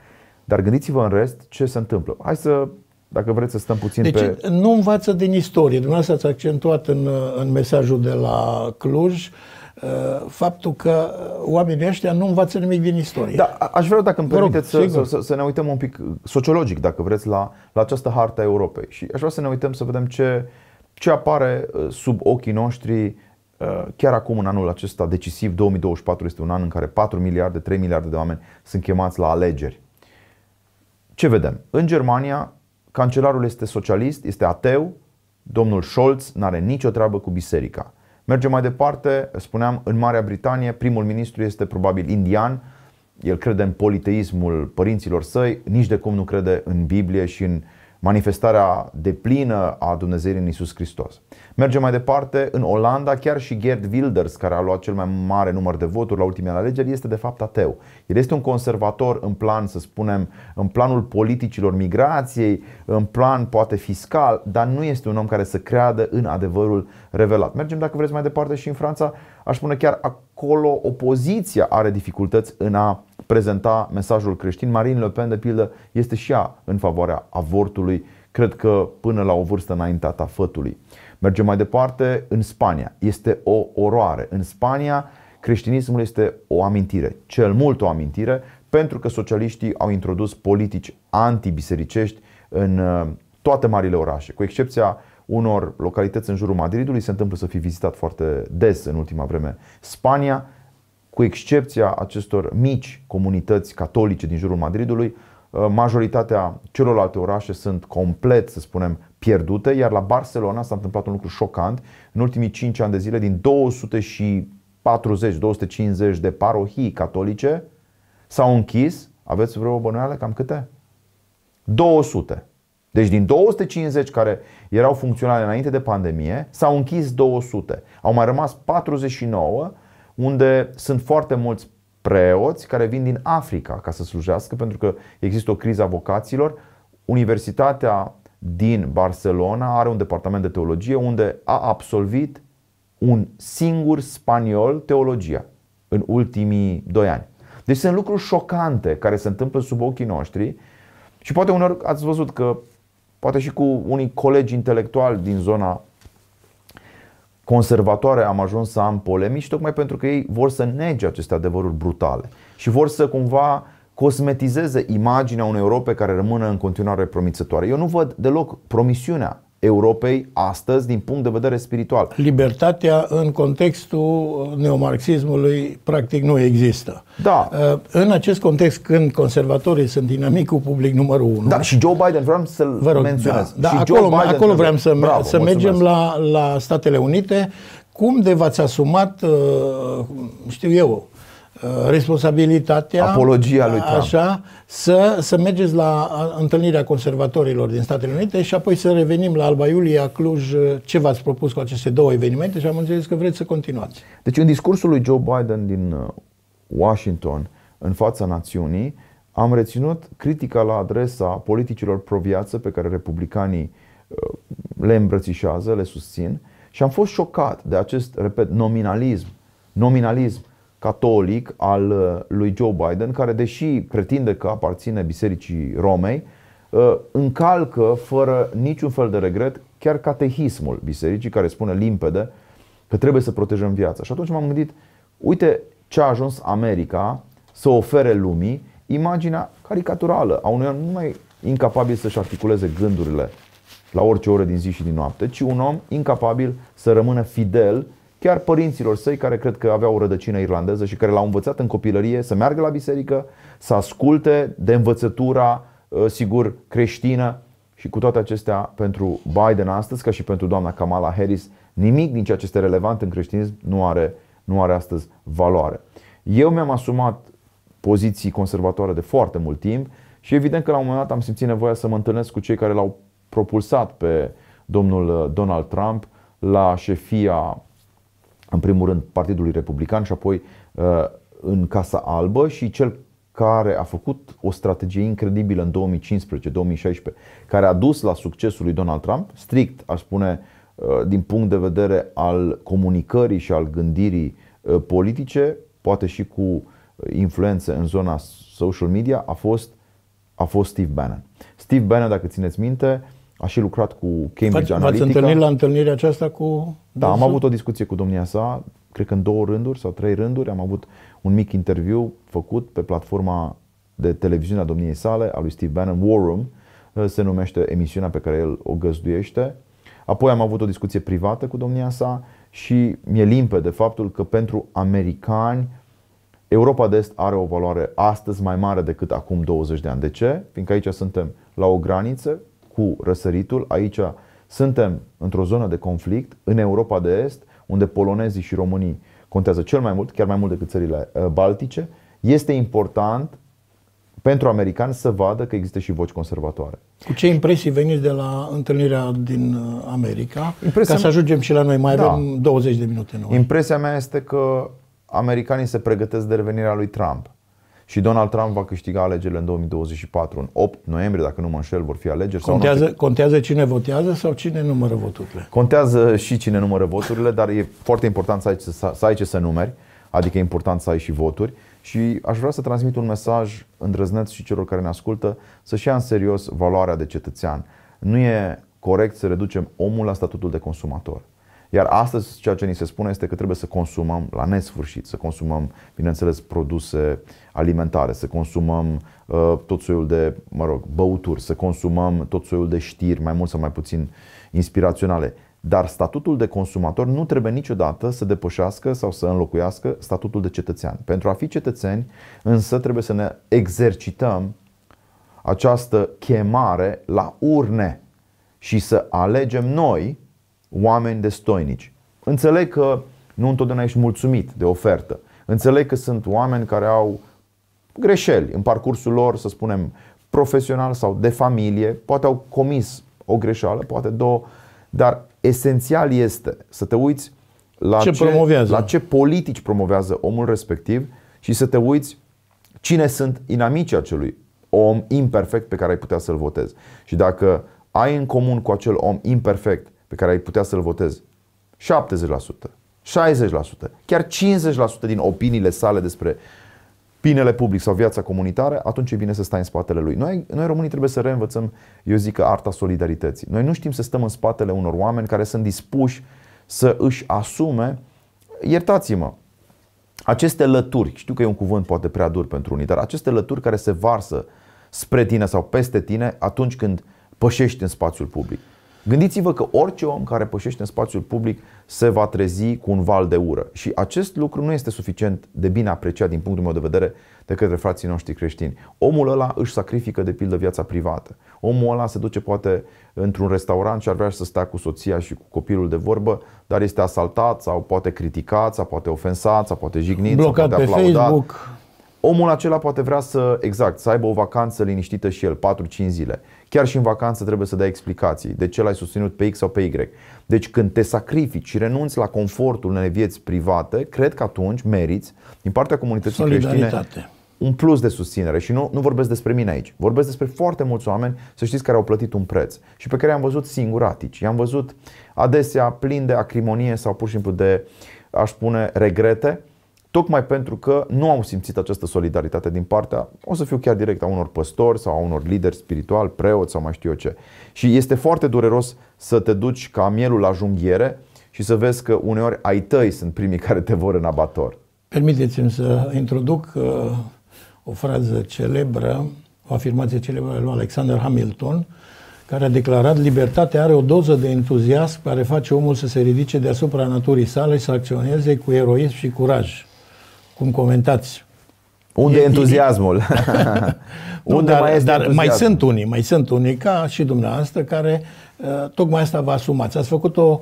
Dar gândiți-vă în rest ce se întâmplă. Hai să dacă vreți să stăm puțin deci, pe... nu învață din istorie. Dumneavoastră ați accentuat în, în mesajul de la Cluj Uh, faptul că uh, oamenii ăștia nu învață nimic din istorie. Da, aș vrea, dacă îmi permiteți, rog, să, să, să ne uităm un pic sociologic, dacă vreți, la, la această harta Europei. Și aș vrea să ne uităm să vedem ce, ce apare uh, sub ochii noștri chiar acum, în anul acesta decisiv, 2024 este un an în care 4 miliarde, 3 miliarde de oameni sunt chemați la alegeri. Ce vedem? În Germania, cancelarul este socialist, este ateu, domnul Scholz n-are nicio treabă cu biserica Mergem mai departe, spuneam, în Marea Britanie primul ministru este probabil indian, el crede în politeismul părinților săi, nici de cum nu crede în Biblie și în uh, manifestarea deplină a Dumnezeirii în Isus Hristos. Mergem mai departe, în Olanda chiar și Gerd Wilders, care a luat cel mai mare număr de voturi la ultimele alegeri, este de fapt ateu. El este un conservator în plan, să spunem, în planul politicilor migrației, în plan poate fiscal, dar nu este un om care să creadă în adevărul revelat. Mergem, dacă vreți, mai departe și în Franța, aș spune chiar acolo opoziția are dificultăți în a prezenta mesajul creștin. Marine Le Pen, de pildă, este și ea în favoarea avortului, cred că până la o vârstă înaintată a fătului. Mergem mai departe, în Spania. Este o oroare. În Spania, creștinismul este o amintire, cel mult o amintire, pentru că socialiștii au introdus politici antibisericești în uh, toate marile orașe, cu excepția unor localități în jurul Madridului, se întâmplă să fi vizitat foarte des în ultima vreme Spania, cu excepția acestor mici comunități catolice din jurul Madridului, uh, majoritatea celorlalte orașe sunt complet, să spunem, pierdute, iar la Barcelona s-a întâmplat un lucru șocant. În ultimii 5 ani de zile, din 240-250 de parohii catolice, s-au închis, aveți vreo bănuială, cam câte? 200. Deci din 250 care erau funcționale înainte de pandemie, s-au închis 200. Au mai rămas 49 unde sunt foarte mulți preoți care vin din Africa ca să slujească, pentru că există o criză a vocațiilor. Universitatea din Barcelona are un departament de teologie unde a absolvit un singur spaniol teologia în ultimii doi ani. Deci sunt lucruri șocante care se întâmplă sub ochii noștri și poate unor ați văzut că poate și cu unii colegi intelectuali din zona conservatoare am ajuns să am polemici tocmai pentru că ei vor să nege aceste adevăruri brutale și vor să cumva cosmetizeze imaginea unei Europe care rămână în continuare promițătoare. Eu nu văd deloc promisiunea Europei astăzi din punct de vedere spiritual. Libertatea în contextul uh, neomarxismului practic nu există. Da. Uh, în acest context când conservatorii sunt dinamicul public numărul 1. Da, și Joe Biden vreau să-l vă menționez. Da, da, și acolo, Joe Biden acolo vreau să, Bravo, să mergem la, la Statele Unite. Cum de v-ați asumat, uh, știu eu, Uh, responsabilitatea Apologia lui Trump. Așa, să, să mergeți la întâlnirea conservatorilor din Statele Unite și apoi să revenim la Alba Iulia, Cluj, ce v-ați propus cu aceste două evenimente și am înțeles că vreți să continuați. Deci în discursul lui Joe Biden din uh, Washington în fața națiunii am reținut critica la adresa politicilor pro-viață pe care republicanii uh, le îmbrățișează, le susțin și am fost șocat de acest, repet, nominalism, nominalism catolic al uh, lui Joe Biden, care deși pretinde că aparține Bisericii Romei, uh, încalcă fără niciun fel de regret chiar catehismul bisericii care spune limpede că trebuie să protejăm viața. Și atunci m-am gândit, uite ce a ajuns America să ofere lumii imaginea caricaturală a unui om nu mai incapabil să-și articuleze gândurile la orice oră din zi și din noapte, ci un om incapabil să rămână fidel chiar părinților săi care cred că aveau o rădăcină irlandeză și care l-au învățat în copilărie să meargă la biserică, să asculte de învățătura, uh, sigur, creștină și cu toate acestea pentru Biden astăzi, ca și pentru doamna Kamala Harris, nimic din ceea ce este relevant în creștinism nu are, nu are astăzi valoare. Eu mi-am asumat poziții conservatoare de foarte mult timp și evident că la un moment dat am simțit nevoia să mă întâlnesc cu cei care l-au propulsat pe domnul uh, Donald Trump la șefia în primul rând Partidului Republican și apoi uh, în Casa Albă și cel care a făcut o strategie incredibilă în 2015-2016, care a dus la succesul lui Donald Trump, strict, aș spune, uh, din punct de vedere al comunicării și al gândirii uh, politice, poate și cu influențe în zona social media, a fost, a fost Steve Bannon. Steve Bannon, dacă țineți minte, a și lucrat cu Cambridge Analytica. V-ați întâlnit la întâlnirea aceasta cu... Da, am avut o discuție cu domnia sa, cred că în două rânduri sau trei rânduri. Am avut un mic interviu făcut pe platforma de televiziune a domniei sale, a lui Steve Bannon, War Room, uh, se numește emisiunea pe care el o găzduiește. Apoi am avut o discuție privată cu domnia sa și mi-e limpede faptul că pentru americani Europa de Est are o valoare astăzi mai mare decât acum 20 de ani. De ce? Fiindcă aici suntem la o graniță cu răsăritul. Aici suntem într-o zonă de conflict în Europa de Est, unde polonezii și românii contează cel mai mult, chiar mai mult decât țările uh, baltice. Este important pentru americani să vadă că există și voci conservatoare. Cu ce impresii veniți de la întâlnirea din uh, America? Impresia ca să ajungem și la noi, mai da. avem 20 de minute noi. Impresia mea este că americanii se pregătesc de revenirea lui Trump și Donald Trump va câștiga alegerile în 2024. În 8 noiembrie, dacă nu mă înșel, vor fi alegeri. Contează, sau contează cine votează sau cine numără voturile? Contează și cine numără voturile, dar e foarte important să ai, să, să ai ce să numeri, adică e important să ai și voturi. Și aș vrea să transmit un mesaj îndrăzneț și celor care ne ascultă să-și ia în serios valoarea de cetățean. Nu e corect să reducem omul la statutul de consumator. Iar astăzi ceea ce ni se spune este că trebuie să consumăm la nesfârșit, să consumăm, bineînțeles, produse alimentare, să consumăm uh, tot soiul de, mă rog, băuturi, să consumăm tot soiul de știri, mai mult sau mai puțin inspiraționale. Dar statutul de consumator nu trebuie niciodată să depășească sau să înlocuiască statutul de cetățean. Pentru a fi cetățeni, însă, trebuie să ne exercităm această chemare la urne și să alegem noi oameni destoinici. Înțeleg că nu întotdeauna ești mulțumit de ofertă. Înțeleg că sunt oameni care au greșeli în parcursul lor, să spunem, profesional sau de familie, poate au comis o greșeală, poate două, dar esențial este să te uiți la ce, ce, la ce politici promovează omul respectiv și să te uiți cine sunt inamicii acelui om imperfect pe care ai putea să-l votezi. Și dacă ai în comun cu acel om imperfect pe care ai putea să-l votezi. 70%, 60%, chiar 50% din opiniile sale despre binele public sau viața comunitară, atunci e bine să stai în spatele lui. Noi, noi românii trebuie să reînvățăm, eu zic, că arta solidarității. Noi nu știm să stăm în spatele unor oameni care sunt dispuși să își asume, iertați-mă, aceste lături, știu că e un cuvânt poate prea dur pentru unii, dar aceste lături care se varsă spre tine sau peste tine atunci când pășești în spațiul public. Gândiți-vă că orice om care pășește în spațiul public se va trezi cu un val de ură. Și acest lucru nu este suficient de bine apreciat din punctul meu de vedere de către frații noștri creștini. Omul ăla își sacrifică de pildă viața privată. Omul ăla se duce poate într-un restaurant și ar vrea să stea cu soția și cu copilul de vorbă, dar este asaltat sau poate criticat sau poate ofensat sau poate jignit Blocat sau poate aplaudat. Facebook Omul acela poate vrea să, exact, să aibă o vacanță liniștită și el, 4-5 zile. Chiar și în vacanță trebuie să dai explicații de ce l-ai susținut pe X sau pe Y. Deci când te sacrifici și renunți la confortul unei vieți private, cred că atunci meriți, din partea comunității creștine, un plus de susținere și nu, nu vorbesc despre mine aici, vorbesc despre foarte mulți oameni, să știți, care au plătit un preț și pe care i-am văzut singuratici, i-am văzut adesea plin de acrimonie sau pur și simplu de, aș spune, regrete tocmai pentru că nu am simțit această solidaritate din partea, o să fiu chiar direct, a unor păstori sau a unor lideri spiritual, preoți sau mai știu eu ce. Și este foarte dureros să te duci ca mielul la junghiere și să vezi că uneori ai tăi sunt primii care te vor în abator. Permiteți-mi să introduc uh, o frază celebră, o afirmație celebră a lui Alexander Hamilton, care a declarat libertatea are o doză de entuziasm care face omul să se ridice deasupra naturii sale și să acționeze cu eroism și curaj cum comentați. Unde e entuziasmul? nu, Unde dar, mai este dar mai sunt unii, mai sunt unii ca și dumneavoastră care uh, tocmai asta vă asumați. Ați făcut o,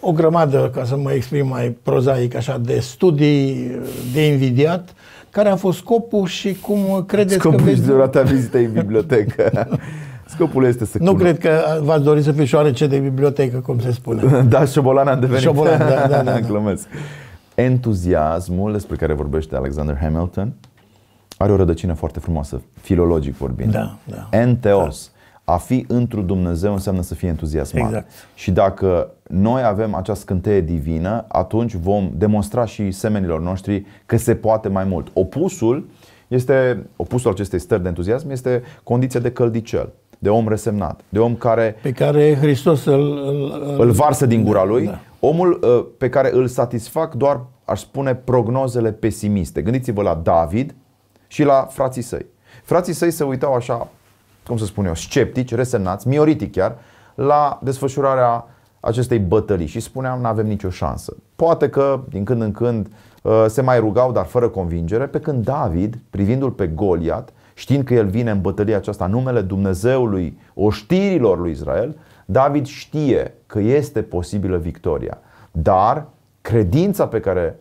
o grămadă, ca să mă exprim mai prozaic așa, de studii uh, de invidiat, care a fost scopul și cum credeți scopul că... Scopul este durata vizitei în bibliotecă. Scopul este să Nu cred că v-ați dori să fiți șoarece de bibliotecă, cum se spune. da, șobolan am devenit. Șobolan, da, da, da. da. Da entuziasmul despre care vorbește Alexander Hamilton are o rădăcină foarte frumoasă, filologic vorbind. Da, da. Enteos. Da. A fi întru Dumnezeu înseamnă să fii entuziasmat. Exact. Și dacă noi avem această scânteie divină, atunci vom demonstra și semenilor noștri că se poate mai mult. Opusul este, opusul acestei stări de entuziasm este condiția de căldicel de om resemnat, de om care... Pe care Hristos îl... Îl, îl varsă din gura da, lui, da, da omul ă, pe care îl satisfac doar, aș spune, prognozele pesimiste. Gândiți-vă la David și la frații săi. Frații săi se uitau așa, cum să spun eu, sceptici, resemnați, mioritic chiar, la desfășurarea acestei bătălii și spuneam nu avem nicio șansă. Poate că din când în când ă, se mai rugau, dar fără convingere, pe când David, privindu-l pe Goliat, știind că el vine în bătălia aceasta numele Dumnezeului oștirilor lui Israel, David știe că este posibilă victoria, dar credința pe care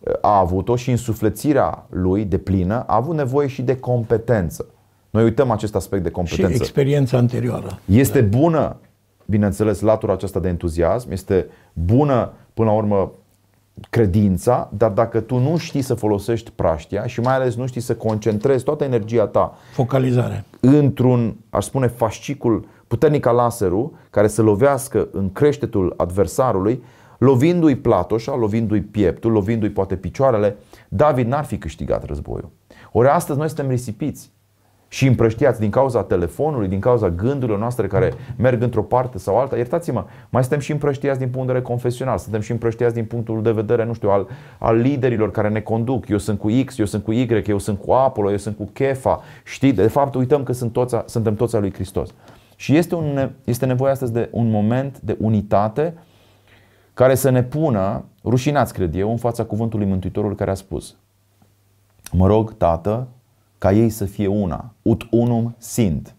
uh, a avut-o și însuflețirea lui de plină a avut nevoie și de competență. Noi uităm acest aspect de competență. Și experiența anterioară. Este da. bună, bineînțeles, latura aceasta de entuziasm, este bună, până la urmă, credința, dar dacă tu nu știi să folosești praștia și mai ales nu știi să concentrezi toată energia ta Focalizare. într-un, aș spune, fascicul puternic ca laserul, care să lovească în creștetul adversarului, lovindu-i platoșa, lovindu-i pieptul, lovindu-i poate picioarele, David n-ar fi câștigat războiul. Ori astăzi noi suntem risipiți și împrăștiați din cauza telefonului, din cauza gândurilor noastre care merg într-o parte sau alta. Iertați-mă, mai suntem și împrăștiați din punct de vedere confesional, suntem și împrăștiați din punctul de vedere, nu știu, al, al liderilor care ne conduc. Eu sunt cu X, eu sunt cu Y, eu sunt cu Apollo, eu sunt cu Kefa. Știi, de fapt uităm că sunt toți, suntem toți al lui Hristos. Și este, un, este nevoie astăzi de un moment de unitate care să ne pună, rușinați cred eu, în fața cuvântului Mântuitorului care a spus Mă rog, Tată, ca ei să fie una, ut unum sint.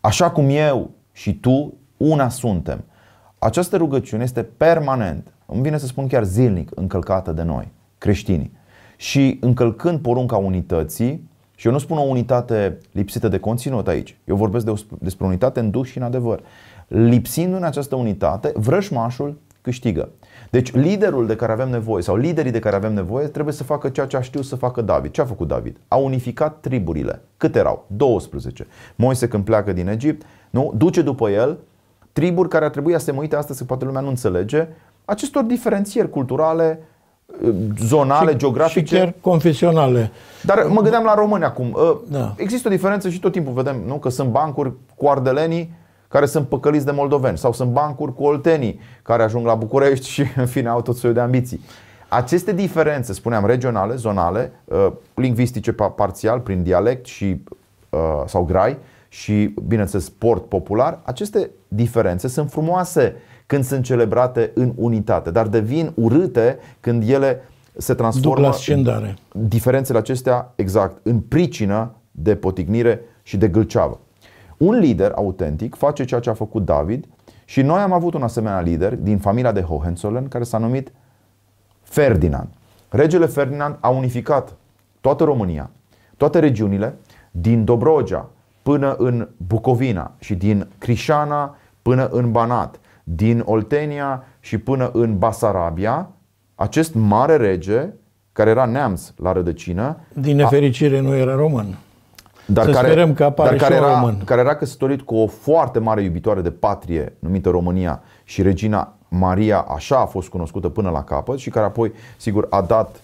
Așa cum eu și tu una suntem. Această rugăciune este permanent, îmi vine să spun chiar zilnic, încălcată de noi, creștinii. Și încălcând porunca unității, și eu nu spun o unitate lipsită de conținut aici. Eu vorbesc de, despre unitate în duș și în adevăr. Lipsindu-ne în această unitate, vrășmașul câștigă. Deci liderul de care avem nevoie sau liderii de care avem nevoie trebuie să facă ceea ce a știut să facă David. Ce a făcut David? A unificat triburile. Câte erau? 12. Moise când pleacă din Egipt, nu? duce după el triburi care ar trebui asemuite astăzi, că poate lumea nu înțelege, acestor diferențieri culturale, zonale, și, geografice. Și chiar confesionale. Dar mă gândeam la români acum. Ă, da. Există o diferență și tot timpul vedem nu? că sunt bancuri cu ardelenii care sunt păcăliți de moldoveni sau sunt bancuri cu oltenii care ajung la București și în fine au tot soiul de ambiții. Aceste diferențe, spuneam, regionale, zonale, ă, lingvistice parțial, prin dialect și, ă, sau grai și, bineînțeles, sport popular, aceste diferențe sunt frumoase când sunt celebrate în unitate, dar devin urâte când ele se transformă în diferențele acestea exact în pricină de potignire și de gâlceavă. Un lider autentic face ceea ce a făcut David și noi am avut un asemenea lider din familia de Hohenzollern care s-a numit Ferdinand. Regele Ferdinand a unificat toată România, toate regiunile, din Dobrogea până în Bucovina și din Crișana până în Banat din Oltenia și până în Basarabia, acest mare rege, care era neamț la rădăcină. Din nefericire a... nu era român. Dar Să care, sperăm că apare dar care, era, român. care era căsătorit cu o foarte mare iubitoare de patrie numită România și regina Maria așa a fost cunoscută până la capăt și care apoi, sigur, a dat,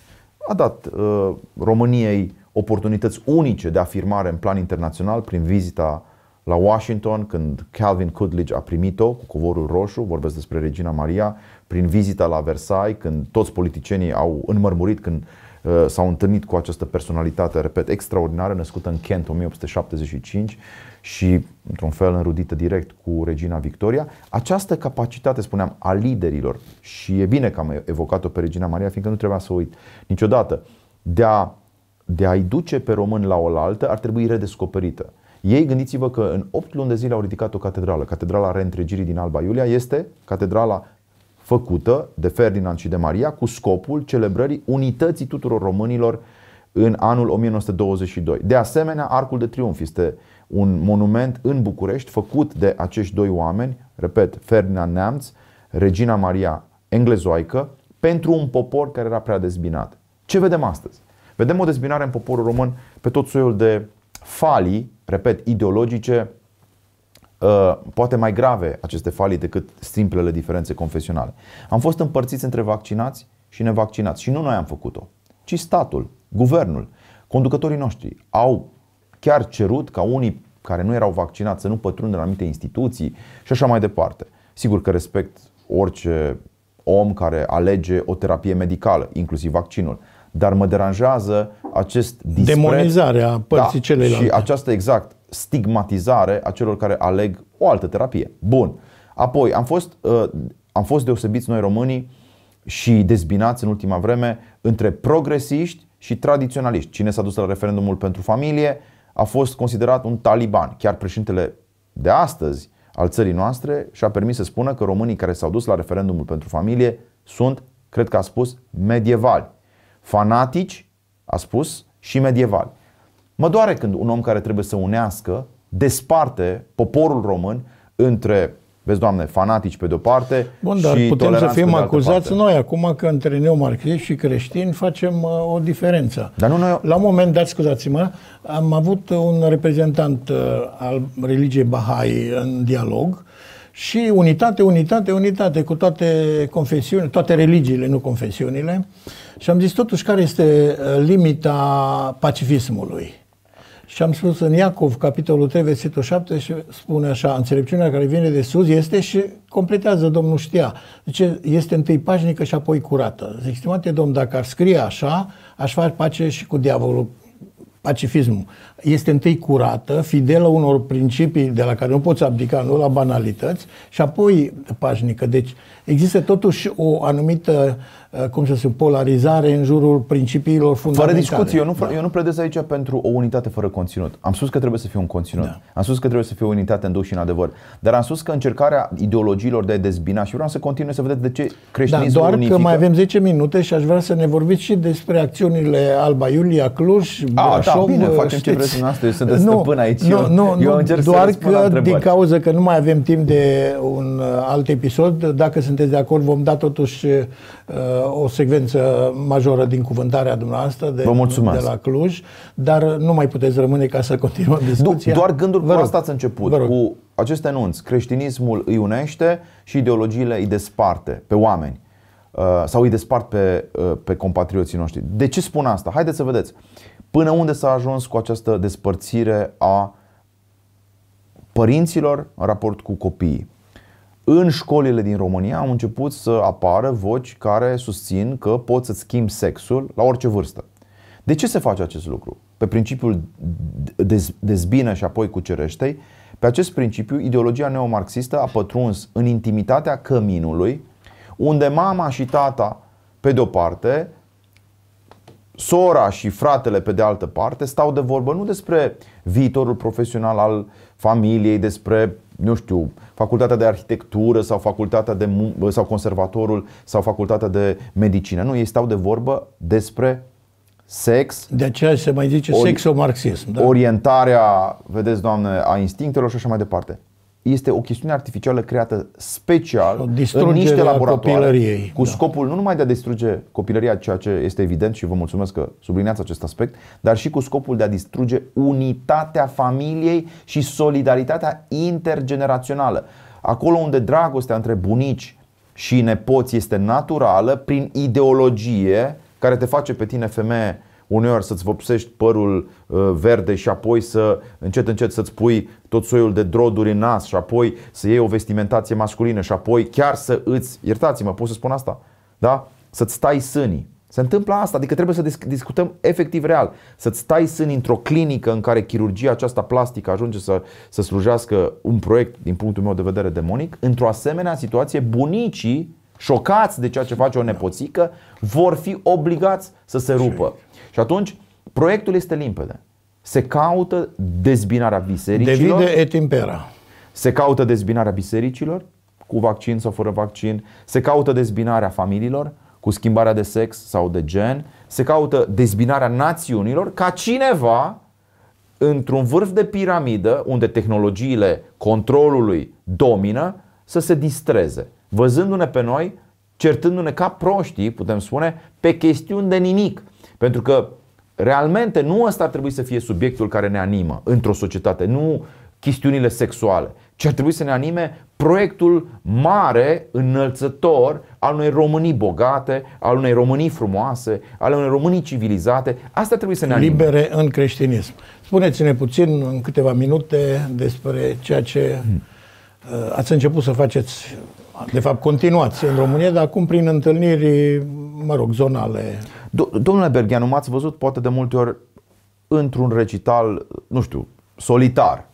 a dat uh, României oportunități unice de afirmare în plan internațional prin vizita la Washington, când Calvin Coolidge a primit-o cu covorul roșu, vorbesc despre Regina Maria, prin vizita la Versailles, când toți politicienii au înmărmurit, când uh, s-au întâlnit cu această personalitate, repet, extraordinară, născută în Kent 1875 și, într-un fel, înrudită direct cu Regina Victoria. Această capacitate, spuneam, a liderilor, și e bine că am evocat-o pe Regina Maria, fiindcă nu trebuia să o uit niciodată, de, a, de a-i duce pe români la oaltă ar trebui redescoperită. Ei, gândiți-vă că în 8 luni de zile au ridicat o catedrală. Catedrala reîntregirii din Alba Iulia este catedrala făcută de Ferdinand și de Maria cu scopul celebrării unității tuturor românilor în anul 1922. De asemenea, Arcul de Triunf este un monument în București făcut de acești doi oameni, repet, Ferdinand Neamț, Regina Maria englezoică, pentru un popor care era prea dezbinat. Ce vedem astăzi? Vedem o dezbinare în poporul român pe tot soiul de falii, repet, ideologice, uh, poate mai grave aceste falii decât simplele diferențe confesionale. Am fost împărțiți între vaccinați și nevaccinați și nu noi am făcut-o, ci statul, guvernul, conducătorii noștri au chiar cerut ca unii care nu erau vaccinați să nu pătrundă în anumite instituții și așa mai departe. Sigur că respect orice om care alege o terapie medicală, inclusiv vaccinul dar mă deranjează acest dispreț. Demonizarea da, părții da, celelalte. Și această exact stigmatizare a celor care aleg o altă terapie. Bun. Apoi, am fost, uh, am fost deosebiți noi românii și dezbinați în ultima vreme între progresiști și tradiționaliști. Cine s-a dus la referendumul pentru familie a fost considerat un taliban. Chiar președintele de astăzi al țării noastre și-a permis să spună că românii care s-au dus la referendumul pentru familie sunt, cred că a spus, medievali fanatici, a spus, și medievali. Mă doare când un om care trebuie să unească desparte poporul român între Vezi, Doamne, fanatici pe de-o parte Bun, dar și putem să fim acuzați noi acum că între neomarxiști și creștini facem uh, o diferență. Dar nu noi... La un moment dat, scuzați-mă, am avut un reprezentant uh, al religiei Bahai în dialog și unitate, unitate, unitate cu toate confesiunile, toate religiile, nu confesiunile. Și am zis totuși care este uh, limita pacifismului. Și am spus în Iacov, capitolul 3, versetul 7, și spune așa, înțelepciunea care vine de sus este și completează, Domnul știa. Zice, este întâi pașnică și apoi curată. Zic, stimate Domn, dacă ar scrie așa, aș face pace și cu diavolul pacifismul este întâi curată, fidelă unor principii de la care nu poți abdica, nu la banalități, și apoi pașnică. Deci există totuși o anumită Uh, cum să spun, polarizare în jurul principiilor fundamentale. Fără discuții, eu nu, da. eu nu pledez aici pentru o unitate fără conținut. Am spus că trebuie să fie un conținut. Da. Am spus că trebuie să fie o unitate în duh și în adevăr. Dar am spus că încercarea ideologiilor de a dezbina și vreau să continui să vedeți de ce creștinismul da, doar unifică. că mai avem 10 minute și aș vrea să ne vorbiți și despre acțiunile Alba Iulia, Cluj, Brașov. A, da, bine, facem știți. ce vreți noastră, eu sunt de nu, aici. Nu, nu, eu, eu încerc doar să că din cauza că nu mai avem timp de un uh, alt episod, dacă sunteți de acord, vom da totuși o secvență majoră din cuvântarea dumneavoastră de, Vă mulțumesc. de la Cluj, dar nu mai puteți rămâne ca să continuăm discuția. doar gândul cu asta ați început, cu acest anunț. Creștinismul îi unește și ideologiile îi desparte pe oameni uh, sau îi despart pe, uh, pe compatrioții noștri. De ce spun asta? Haideți să vedeți. Până unde s-a ajuns cu această despărțire a părinților în raport cu copiii? în școlile din România au început să apară voci care susțin că poți să-ți schimbi sexul la orice vârstă. De ce se face acest lucru? Pe principiul dezbină și apoi cu cereștei, pe acest principiu, ideologia neomarxistă a pătruns în intimitatea căminului, unde mama și tata, pe de-o parte, sora și fratele, pe de altă parte, stau de vorbă nu despre viitorul profesional al familiei, despre nu știu, facultatea de arhitectură sau facultatea de sau conservatorul sau facultatea de medicină. Nu, ei stau de vorbă despre sex. De aceea se mai zice sexo marxism. Da? Orientarea, vedeți, doamne, a instinctelor și așa mai departe este o chestiune artificială creată special în niște laboratoare cu da. scopul nu numai de a distruge copilăria, ceea ce este evident și vă mulțumesc că subliniați acest aspect, dar și cu scopul de a distruge unitatea familiei și solidaritatea intergenerațională. Acolo unde dragostea între bunici și nepoți este naturală, prin ideologie care te face pe tine femeie uneori să-ți vopsești părul uh, verde și apoi să încet încet să-ți pui tot soiul de droduri în nas și apoi să iei o vestimentație masculină și apoi chiar să îți, iertați-mă, pot să spun asta, da? Să-ți tai sânii. Se întâmplă asta, adică trebuie să discutăm efectiv real. Să-ți tai sânii într-o clinică în care chirurgia aceasta plastică ajunge să, să slujească un proiect, din punctul meu de vedere, demonic. Într-o asemenea situație, bunicii șocați de ceea ce face o nepoțică, vor fi obligați să se rupă. Și atunci, proiectul este limpede. Se caută dezbinarea bisericilor. Devide et impera. Se caută dezbinarea bisericilor, cu vaccin sau fără vaccin. Se caută dezbinarea familiilor, cu schimbarea de sex sau de gen. Se caută dezbinarea națiunilor, ca cineva într-un vârf de piramidă, unde tehnologiile controlului domină, să se distreze văzându-ne pe noi, certându-ne ca proștii, putem spune, pe chestiuni de nimic. Pentru că realmente nu ăsta ar trebui să fie subiectul care ne animă într-o societate, nu chestiunile sexuale, ci ar trebui să ne anime proiectul mare, înălțător al unei Românii bogate, al unei Românii frumoase, al unei Românii civilizate. Asta trebuie să ne anime. Libere în creștinism. Spuneți-ne puțin în câteva minute despre ceea ce hmm. uh, ați început să faceți de fapt, continuați în România, dar acum prin întâlniri, mă rog, zonale. Do- domnule Bergheanu, m-ați văzut poate de multe ori într-un recital, nu știu, solitar.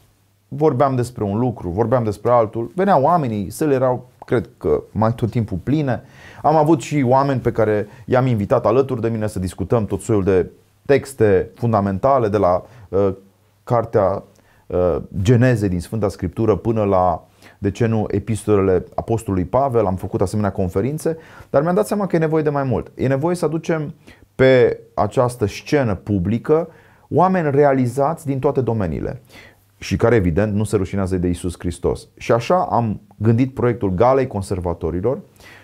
Vorbeam despre un lucru, vorbeam despre altul, veneau oamenii, le erau, cred că, mai tot timpul pline. Am avut și oameni pe care i-am invitat alături de mine să discutăm tot soiul de texte fundamentale, de la uh, cartea uh, Geneze din Sfânta Scriptură până la de ce nu epistolele Apostolului Pavel, am făcut asemenea conferințe, dar mi-am dat seama că e nevoie de mai mult. E nevoie să aducem pe această scenă publică oameni realizați din toate domeniile și care evident nu se rușinează de Isus Hristos. Și așa am gândit proiectul Galei Conservatorilor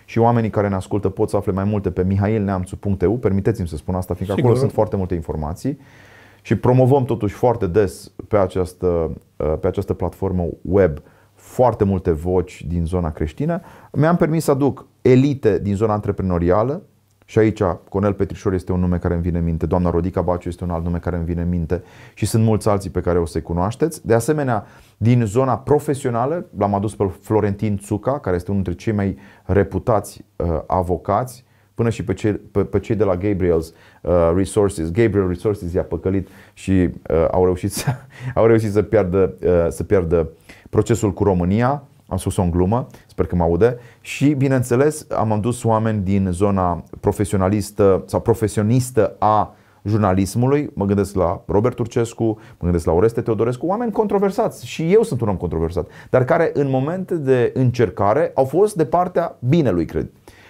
și oamenii care ne ascultă pot să afle mai multe pe mihailneamțu.eu, permiteți-mi să spun asta, fiindcă Sigur. acolo sunt foarte multe informații și promovăm totuși foarte des pe această, pe această platformă web foarte multe voci din zona creștină, mi-am permis să aduc elite din zona antreprenorială, și aici Conel Petrișor este un nume care îmi vine în minte, doamna Rodica Baciu este un alt nume care îmi vine în minte și sunt mulți alții pe care o să-i cunoașteți. De asemenea, din zona profesională, l-am adus pe Florentin Țuca, care este unul dintre cei mai reputați uh, avocați, până și pe cei, pe, pe cei de la Gabriel's uh, Resources. Gabriel Resources i-a păcălit și uh, au, reușit să, au reușit să piardă, uh, să piardă uh, procesul cu România, am spus-o în glumă, sper că mă aude, și bineînțeles am adus oameni din zona profesionalistă sau profesionistă a jurnalismului, mă gândesc la Robert Turcescu, mă gândesc la Oreste Teodorescu, oameni controversați și eu sunt un om controversat, dar care în momente de încercare au fost de partea binelui, cred.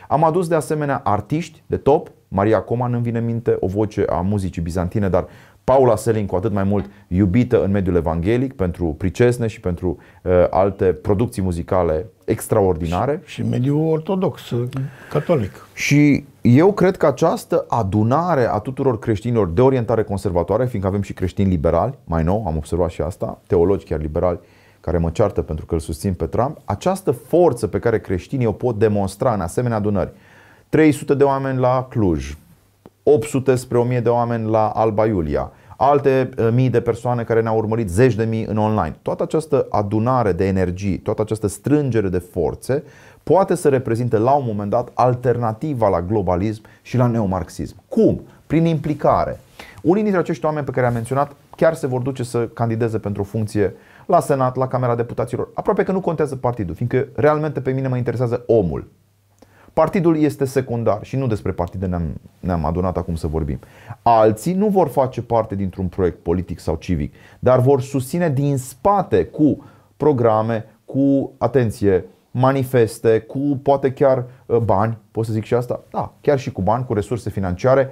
Am adus de asemenea artiști de top, Maria Coman îmi vine minte, o voce a muzicii bizantine, dar Paula Selin cu atât mai mult iubită în mediul evanghelic pentru pricesne și pentru uh, alte producții muzicale extraordinare. Și, și mediul ortodox, uh, catolic. Și eu cred că această adunare a tuturor creștinilor de orientare conservatoare, fiindcă avem și creștini liberali, mai nou, am observat și asta, teologi chiar liberali, care mă ceartă pentru că îl susțin pe Trump, această forță pe care creștinii o pot demonstra în asemenea adunări. 300 de oameni la Cluj, 800 spre 1000 de oameni la Alba Iulia, alte eh, mii de persoane care ne-au urmărit, zeci de mii în online. Toată această adunare de energii, toată această strângere de forțe poate să reprezinte la un moment dat alternativa la globalism și la neomarxism. Cum? Prin implicare. Unii dintre acești oameni pe care am menționat chiar se vor duce să candideze pentru o funcție la Senat, la Camera Deputaților. Aproape că nu contează partidul, fiindcă realmente pe mine mă interesează omul. Partidul este secundar și nu despre partide ne-am, ne-am adunat acum să vorbim. Alții nu vor face parte dintr-un proiect politic sau civic, dar vor susține din spate cu programe, cu, atenție, manifeste, cu poate chiar uh, bani, pot să zic și asta? Da, chiar și cu bani, cu resurse financiare,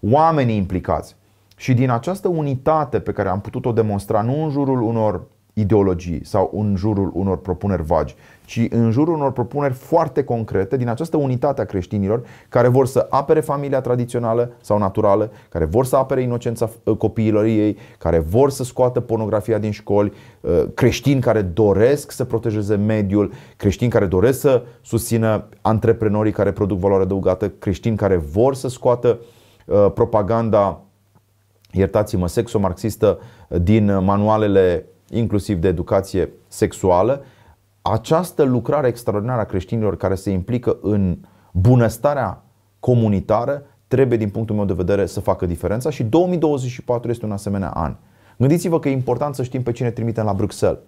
oamenii implicați. Și din această unitate pe care am putut-o demonstra nu în jurul unor ideologii sau în jurul unor propuneri vagi, ci în jurul unor propuneri foarte concrete din această unitate a creștinilor care vor să apere familia tradițională sau naturală, care vor să apere inocența ă, copiilor ei, care vor să scoată pornografia din școli, ă, creștini care doresc să protejeze mediul, creștini care doresc să susțină antreprenorii care produc valoare adăugată, creștini care vor să scoată ă, propaganda iertați-mă, sexomarxistă din manualele inclusiv de educație sexuală, această lucrare extraordinară a creștinilor care se implică în bunăstarea comunitară trebuie, din punctul meu de vedere, să facă diferența și 2024 este un asemenea an. Gândiți-vă că e important să știm pe cine trimitem la Bruxelles.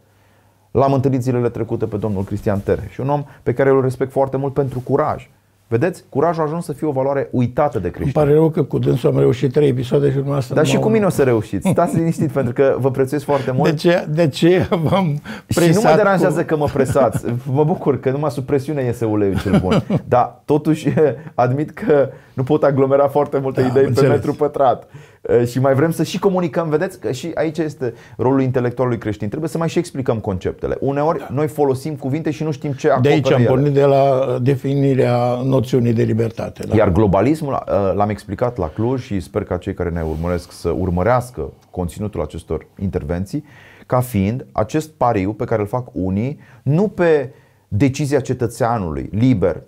L-am întâlnit zilele trecute pe domnul Cristian Tere și un om pe care îl respect foarte mult pentru curaj, Vedeți? Curajul a ajuns să fie o valoare uitată de creștini. Îmi pare rău că cu dânsul am reușit trei episoade și urmă asta. Dar și cu mine o să reușiți. Stați liniștit pentru că vă prețuiesc foarte mult. De ce, de ce v-am presat? Și nu mă deranjează cu... că mă presați. Mă bucur că numai sub presiune iese uleiul cel bun. Dar totuși admit că nu pot aglomera foarte multe da, idei pe metru pătrat. Eh, și mai vrem să și comunicăm, vedeți că și aici este rolul intelectualului creștin. Trebuie să mai și explicăm conceptele. Uneori da. noi folosim cuvinte și nu știm ce acoperă De aici am ele. pornit de la definirea noțiunii de libertate. Da? Iar globalismul eh, l-am explicat la Cluj și sper ca cei care ne urmăresc să urmărească conținutul acestor intervenții ca fiind acest pariu pe care îl fac unii, nu pe decizia cetățeanului liber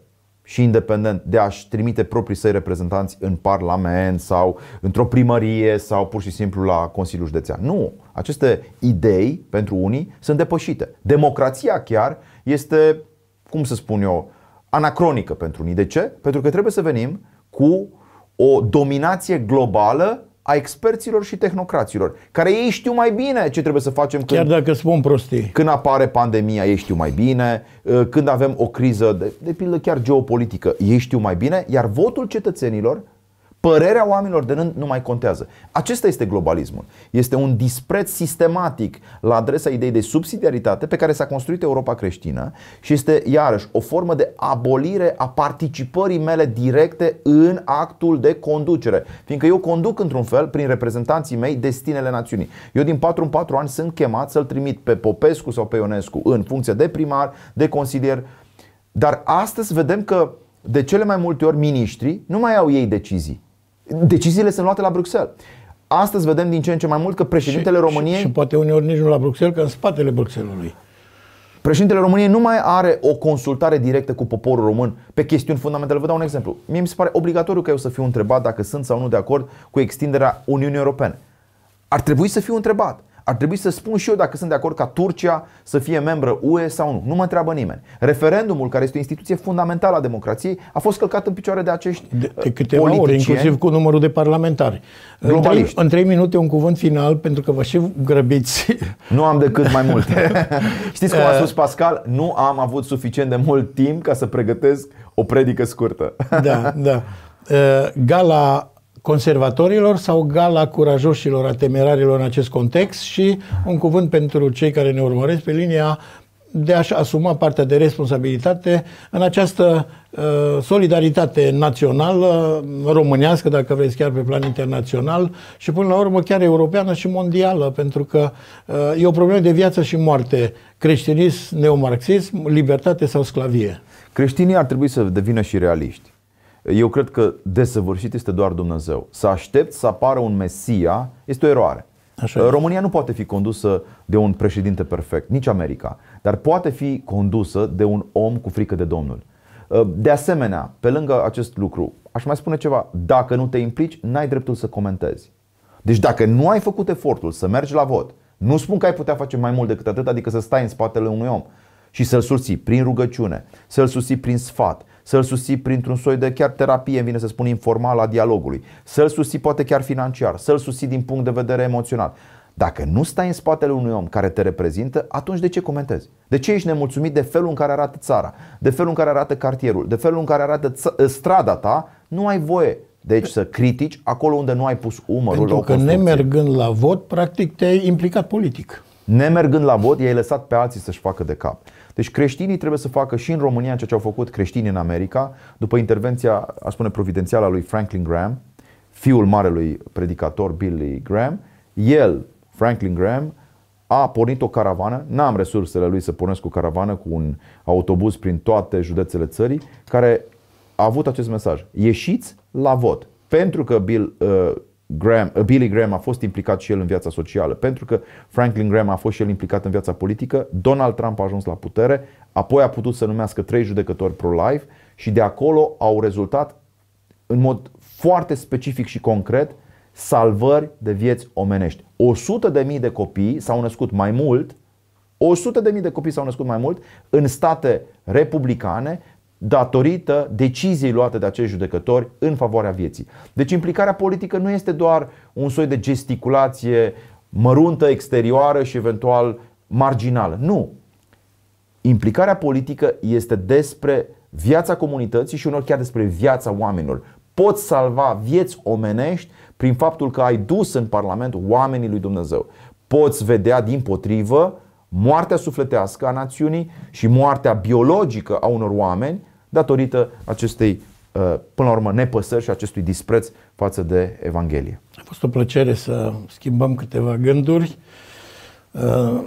și independent de a-și trimite proprii săi reprezentanți în Parlament sau într-o primărie sau pur și simplu la Consiliul Județean. Nu! Aceste idei, pentru unii, sunt depășite. Democrația chiar este, cum să spun eu, anacronică pentru unii. De ce? Pentru că trebuie să venim cu o dominație globală a experților și tehnocraților, care ei știu mai bine ce trebuie să facem Chiar când, Chiar dacă spun prostii. când apare pandemia, ei știu mai bine, uh, când avem o criză, de, de pildă chiar geopolitică, ei știu mai bine, iar votul cetățenilor Părerea oamenilor de rând nu mai contează. Acesta este globalismul. Este un dispreț sistematic la adresa ideii de subsidiaritate pe care s-a construit Europa creștină și este iarăși o formă de abolire a participării mele directe în actul de conducere. Fiindcă eu conduc într-un fel, prin reprezentanții mei, destinele națiunii. Eu din 4 în 4 ani sunt chemat să-l trimit pe Popescu sau pe Ionescu în funcție de primar, de consilier. Dar astăzi vedem că de cele mai multe ori miniștrii nu mai au ei decizii Deciziile sunt luate la Bruxelles. Astăzi vedem din ce în ce mai mult că președintele și, României... Și, și poate uneori nici nu la Bruxelles, că în spatele Bruxellesului. Președintele României nu mai are o consultare directă cu poporul român pe chestiuni fundamentale. Vă dau un exemplu. Mie mi se pare obligatoriu că eu să fiu întrebat dacă sunt sau nu de acord cu extinderea Uniunii Europene. Ar trebui să fiu întrebat ar trebui să spun și eu dacă sunt de acord ca Turcia să fie membră UE sau nu. Nu mă întreabă nimeni. Referendumul, care este o instituție fundamentală a democrației, a fost călcat în picioare de acești de, de uh, câteva ori, inclusiv cu numărul de parlamentari. În trei, în trei minute un cuvânt final, pentru că vă și grăbiți. Nu am decât mai multe. Știți cum a eh. spus Pascal? Nu am avut suficient de mult timp ca să pregătesc o predică scurtă. da, da. Eh, gala conservatorilor sau gala curajoșilor, a temerarilor în acest context și un cuvânt pentru cei care ne urmăresc pe linia de a-și asuma partea de responsabilitate în această uh, solidaritate națională, uh, românească, dacă vreți, chiar pe plan internațional și până la urmă chiar europeană și mondială, pentru că uh, e o problemă de viață și moarte, creștinism, neomarxism, libertate sau sclavie. Creștinii ar trebui să devină și realiști. Eu cred că desăvârșit este doar Dumnezeu. Să aștept să apară un Mesia este o eroare. Așa România nu poate fi condusă de un președinte perfect, nici America, dar poate fi condusă de un om cu frică de Domnul. Uh, de asemenea, pe lângă acest lucru, aș mai spune ceva. Dacă nu te implici, n-ai dreptul să comentezi. Deci dacă nu ai făcut efortul să mergi la vot, nu spun că ai putea face mai mult decât atât, adică să stai în spatele unui om și să-l susții prin rugăciune, să-l susții prin sfat, să-l susții printr-un soi de chiar terapie, vine să spun informal, a dialogului, să-l susții poate chiar financiar, să-l susții din punct de vedere emoțional. Dacă nu stai în spatele unui om care te reprezintă, atunci de ce comentezi? De ce ești nemulțumit de felul în care arată țara, de felul în care arată cartierul, de felul în care arată ț- ă, strada ta? Nu ai voie deci să critici acolo unde nu ai pus umărul Pentru că nemergând la vot, practic te-ai implicat politic. Nemergând la vot, i-ai lăsat pe alții să-și facă de cap. Deci creștinii trebuie să facă și în România ceea ce au făcut creștinii în America, după intervenția, aș spune, providențială a lui Franklin Graham, fiul marelui predicator Billy Graham. El, Franklin Graham, a pornit o caravană, n-am resursele lui să pornesc o caravană cu un autobuz prin toate județele țării, care a avut acest mesaj. Ieșiți la vot. Pentru că Bill, uh, Graham, uh, Billy Graham a fost implicat și el în viața socială, pentru că Franklin Graham a fost și el implicat în viața politică, Donald Trump a ajuns la putere, apoi a putut să numească trei judecători pro-life și de acolo au rezultat în mod foarte specific și concret salvări de vieți omenești. 100 de mii de copii s-au născut mai mult, 100 de mii de copii s-au născut mai mult în state republicane datorită deciziei luate de acești judecători în favoarea vieții. Deci implicarea politică nu este doar un soi de gesticulație măruntă, exterioară și eventual marginală. Nu. Implicarea politică este despre viața comunității și unor chiar despre viața oamenilor. Poți salva vieți omenești prin faptul că ai dus în Parlament oamenii lui Dumnezeu. Poți vedea din potrivă moartea sufletească a națiunii și moartea biologică a unor oameni datorită acestei, uh, până la urmă, nepăsări și acestui dispreț față de Evanghelie. A fost o plăcere să schimbăm câteva gânduri. Uh,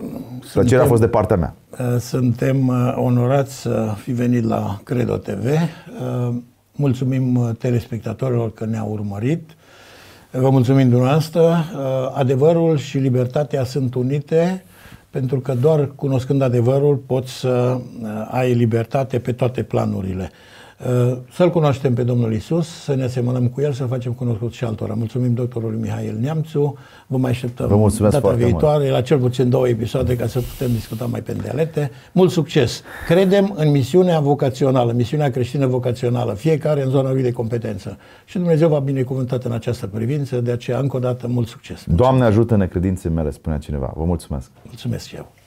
Plăcerea a fost de partea mea. Uh, suntem onorați să fi venit la Credo TV. Mulțumim telespectatorilor că ne-au urmărit. Vă mulțumim dumneavoastră. Adevărul și libertatea sunt unite pentru că doar cunoscând adevărul poți să uh, ai libertate pe toate planurile. Eh, Să-L cunoaștem pe Domnul Isus, să ne asemănăm cu El, să facem cunoscut și altora. Mulțumim doctorului Mihail Neamțu, vă mai așteptăm vă mulțumesc data viitoare, mult. la cel puțin două episoade ca să putem discuta mai pendelete. Mult succes! Credem în misiunea vocațională, misiunea creștină vocațională, fiecare în zona lui de competență. Și Dumnezeu va binecuvântat în această privință, de aceea încă o dată mult succes! Mulțumesc. Doamne ajută-ne credințe mele, spunea cineva. Vă mulțumesc! Mulțumesc și eu!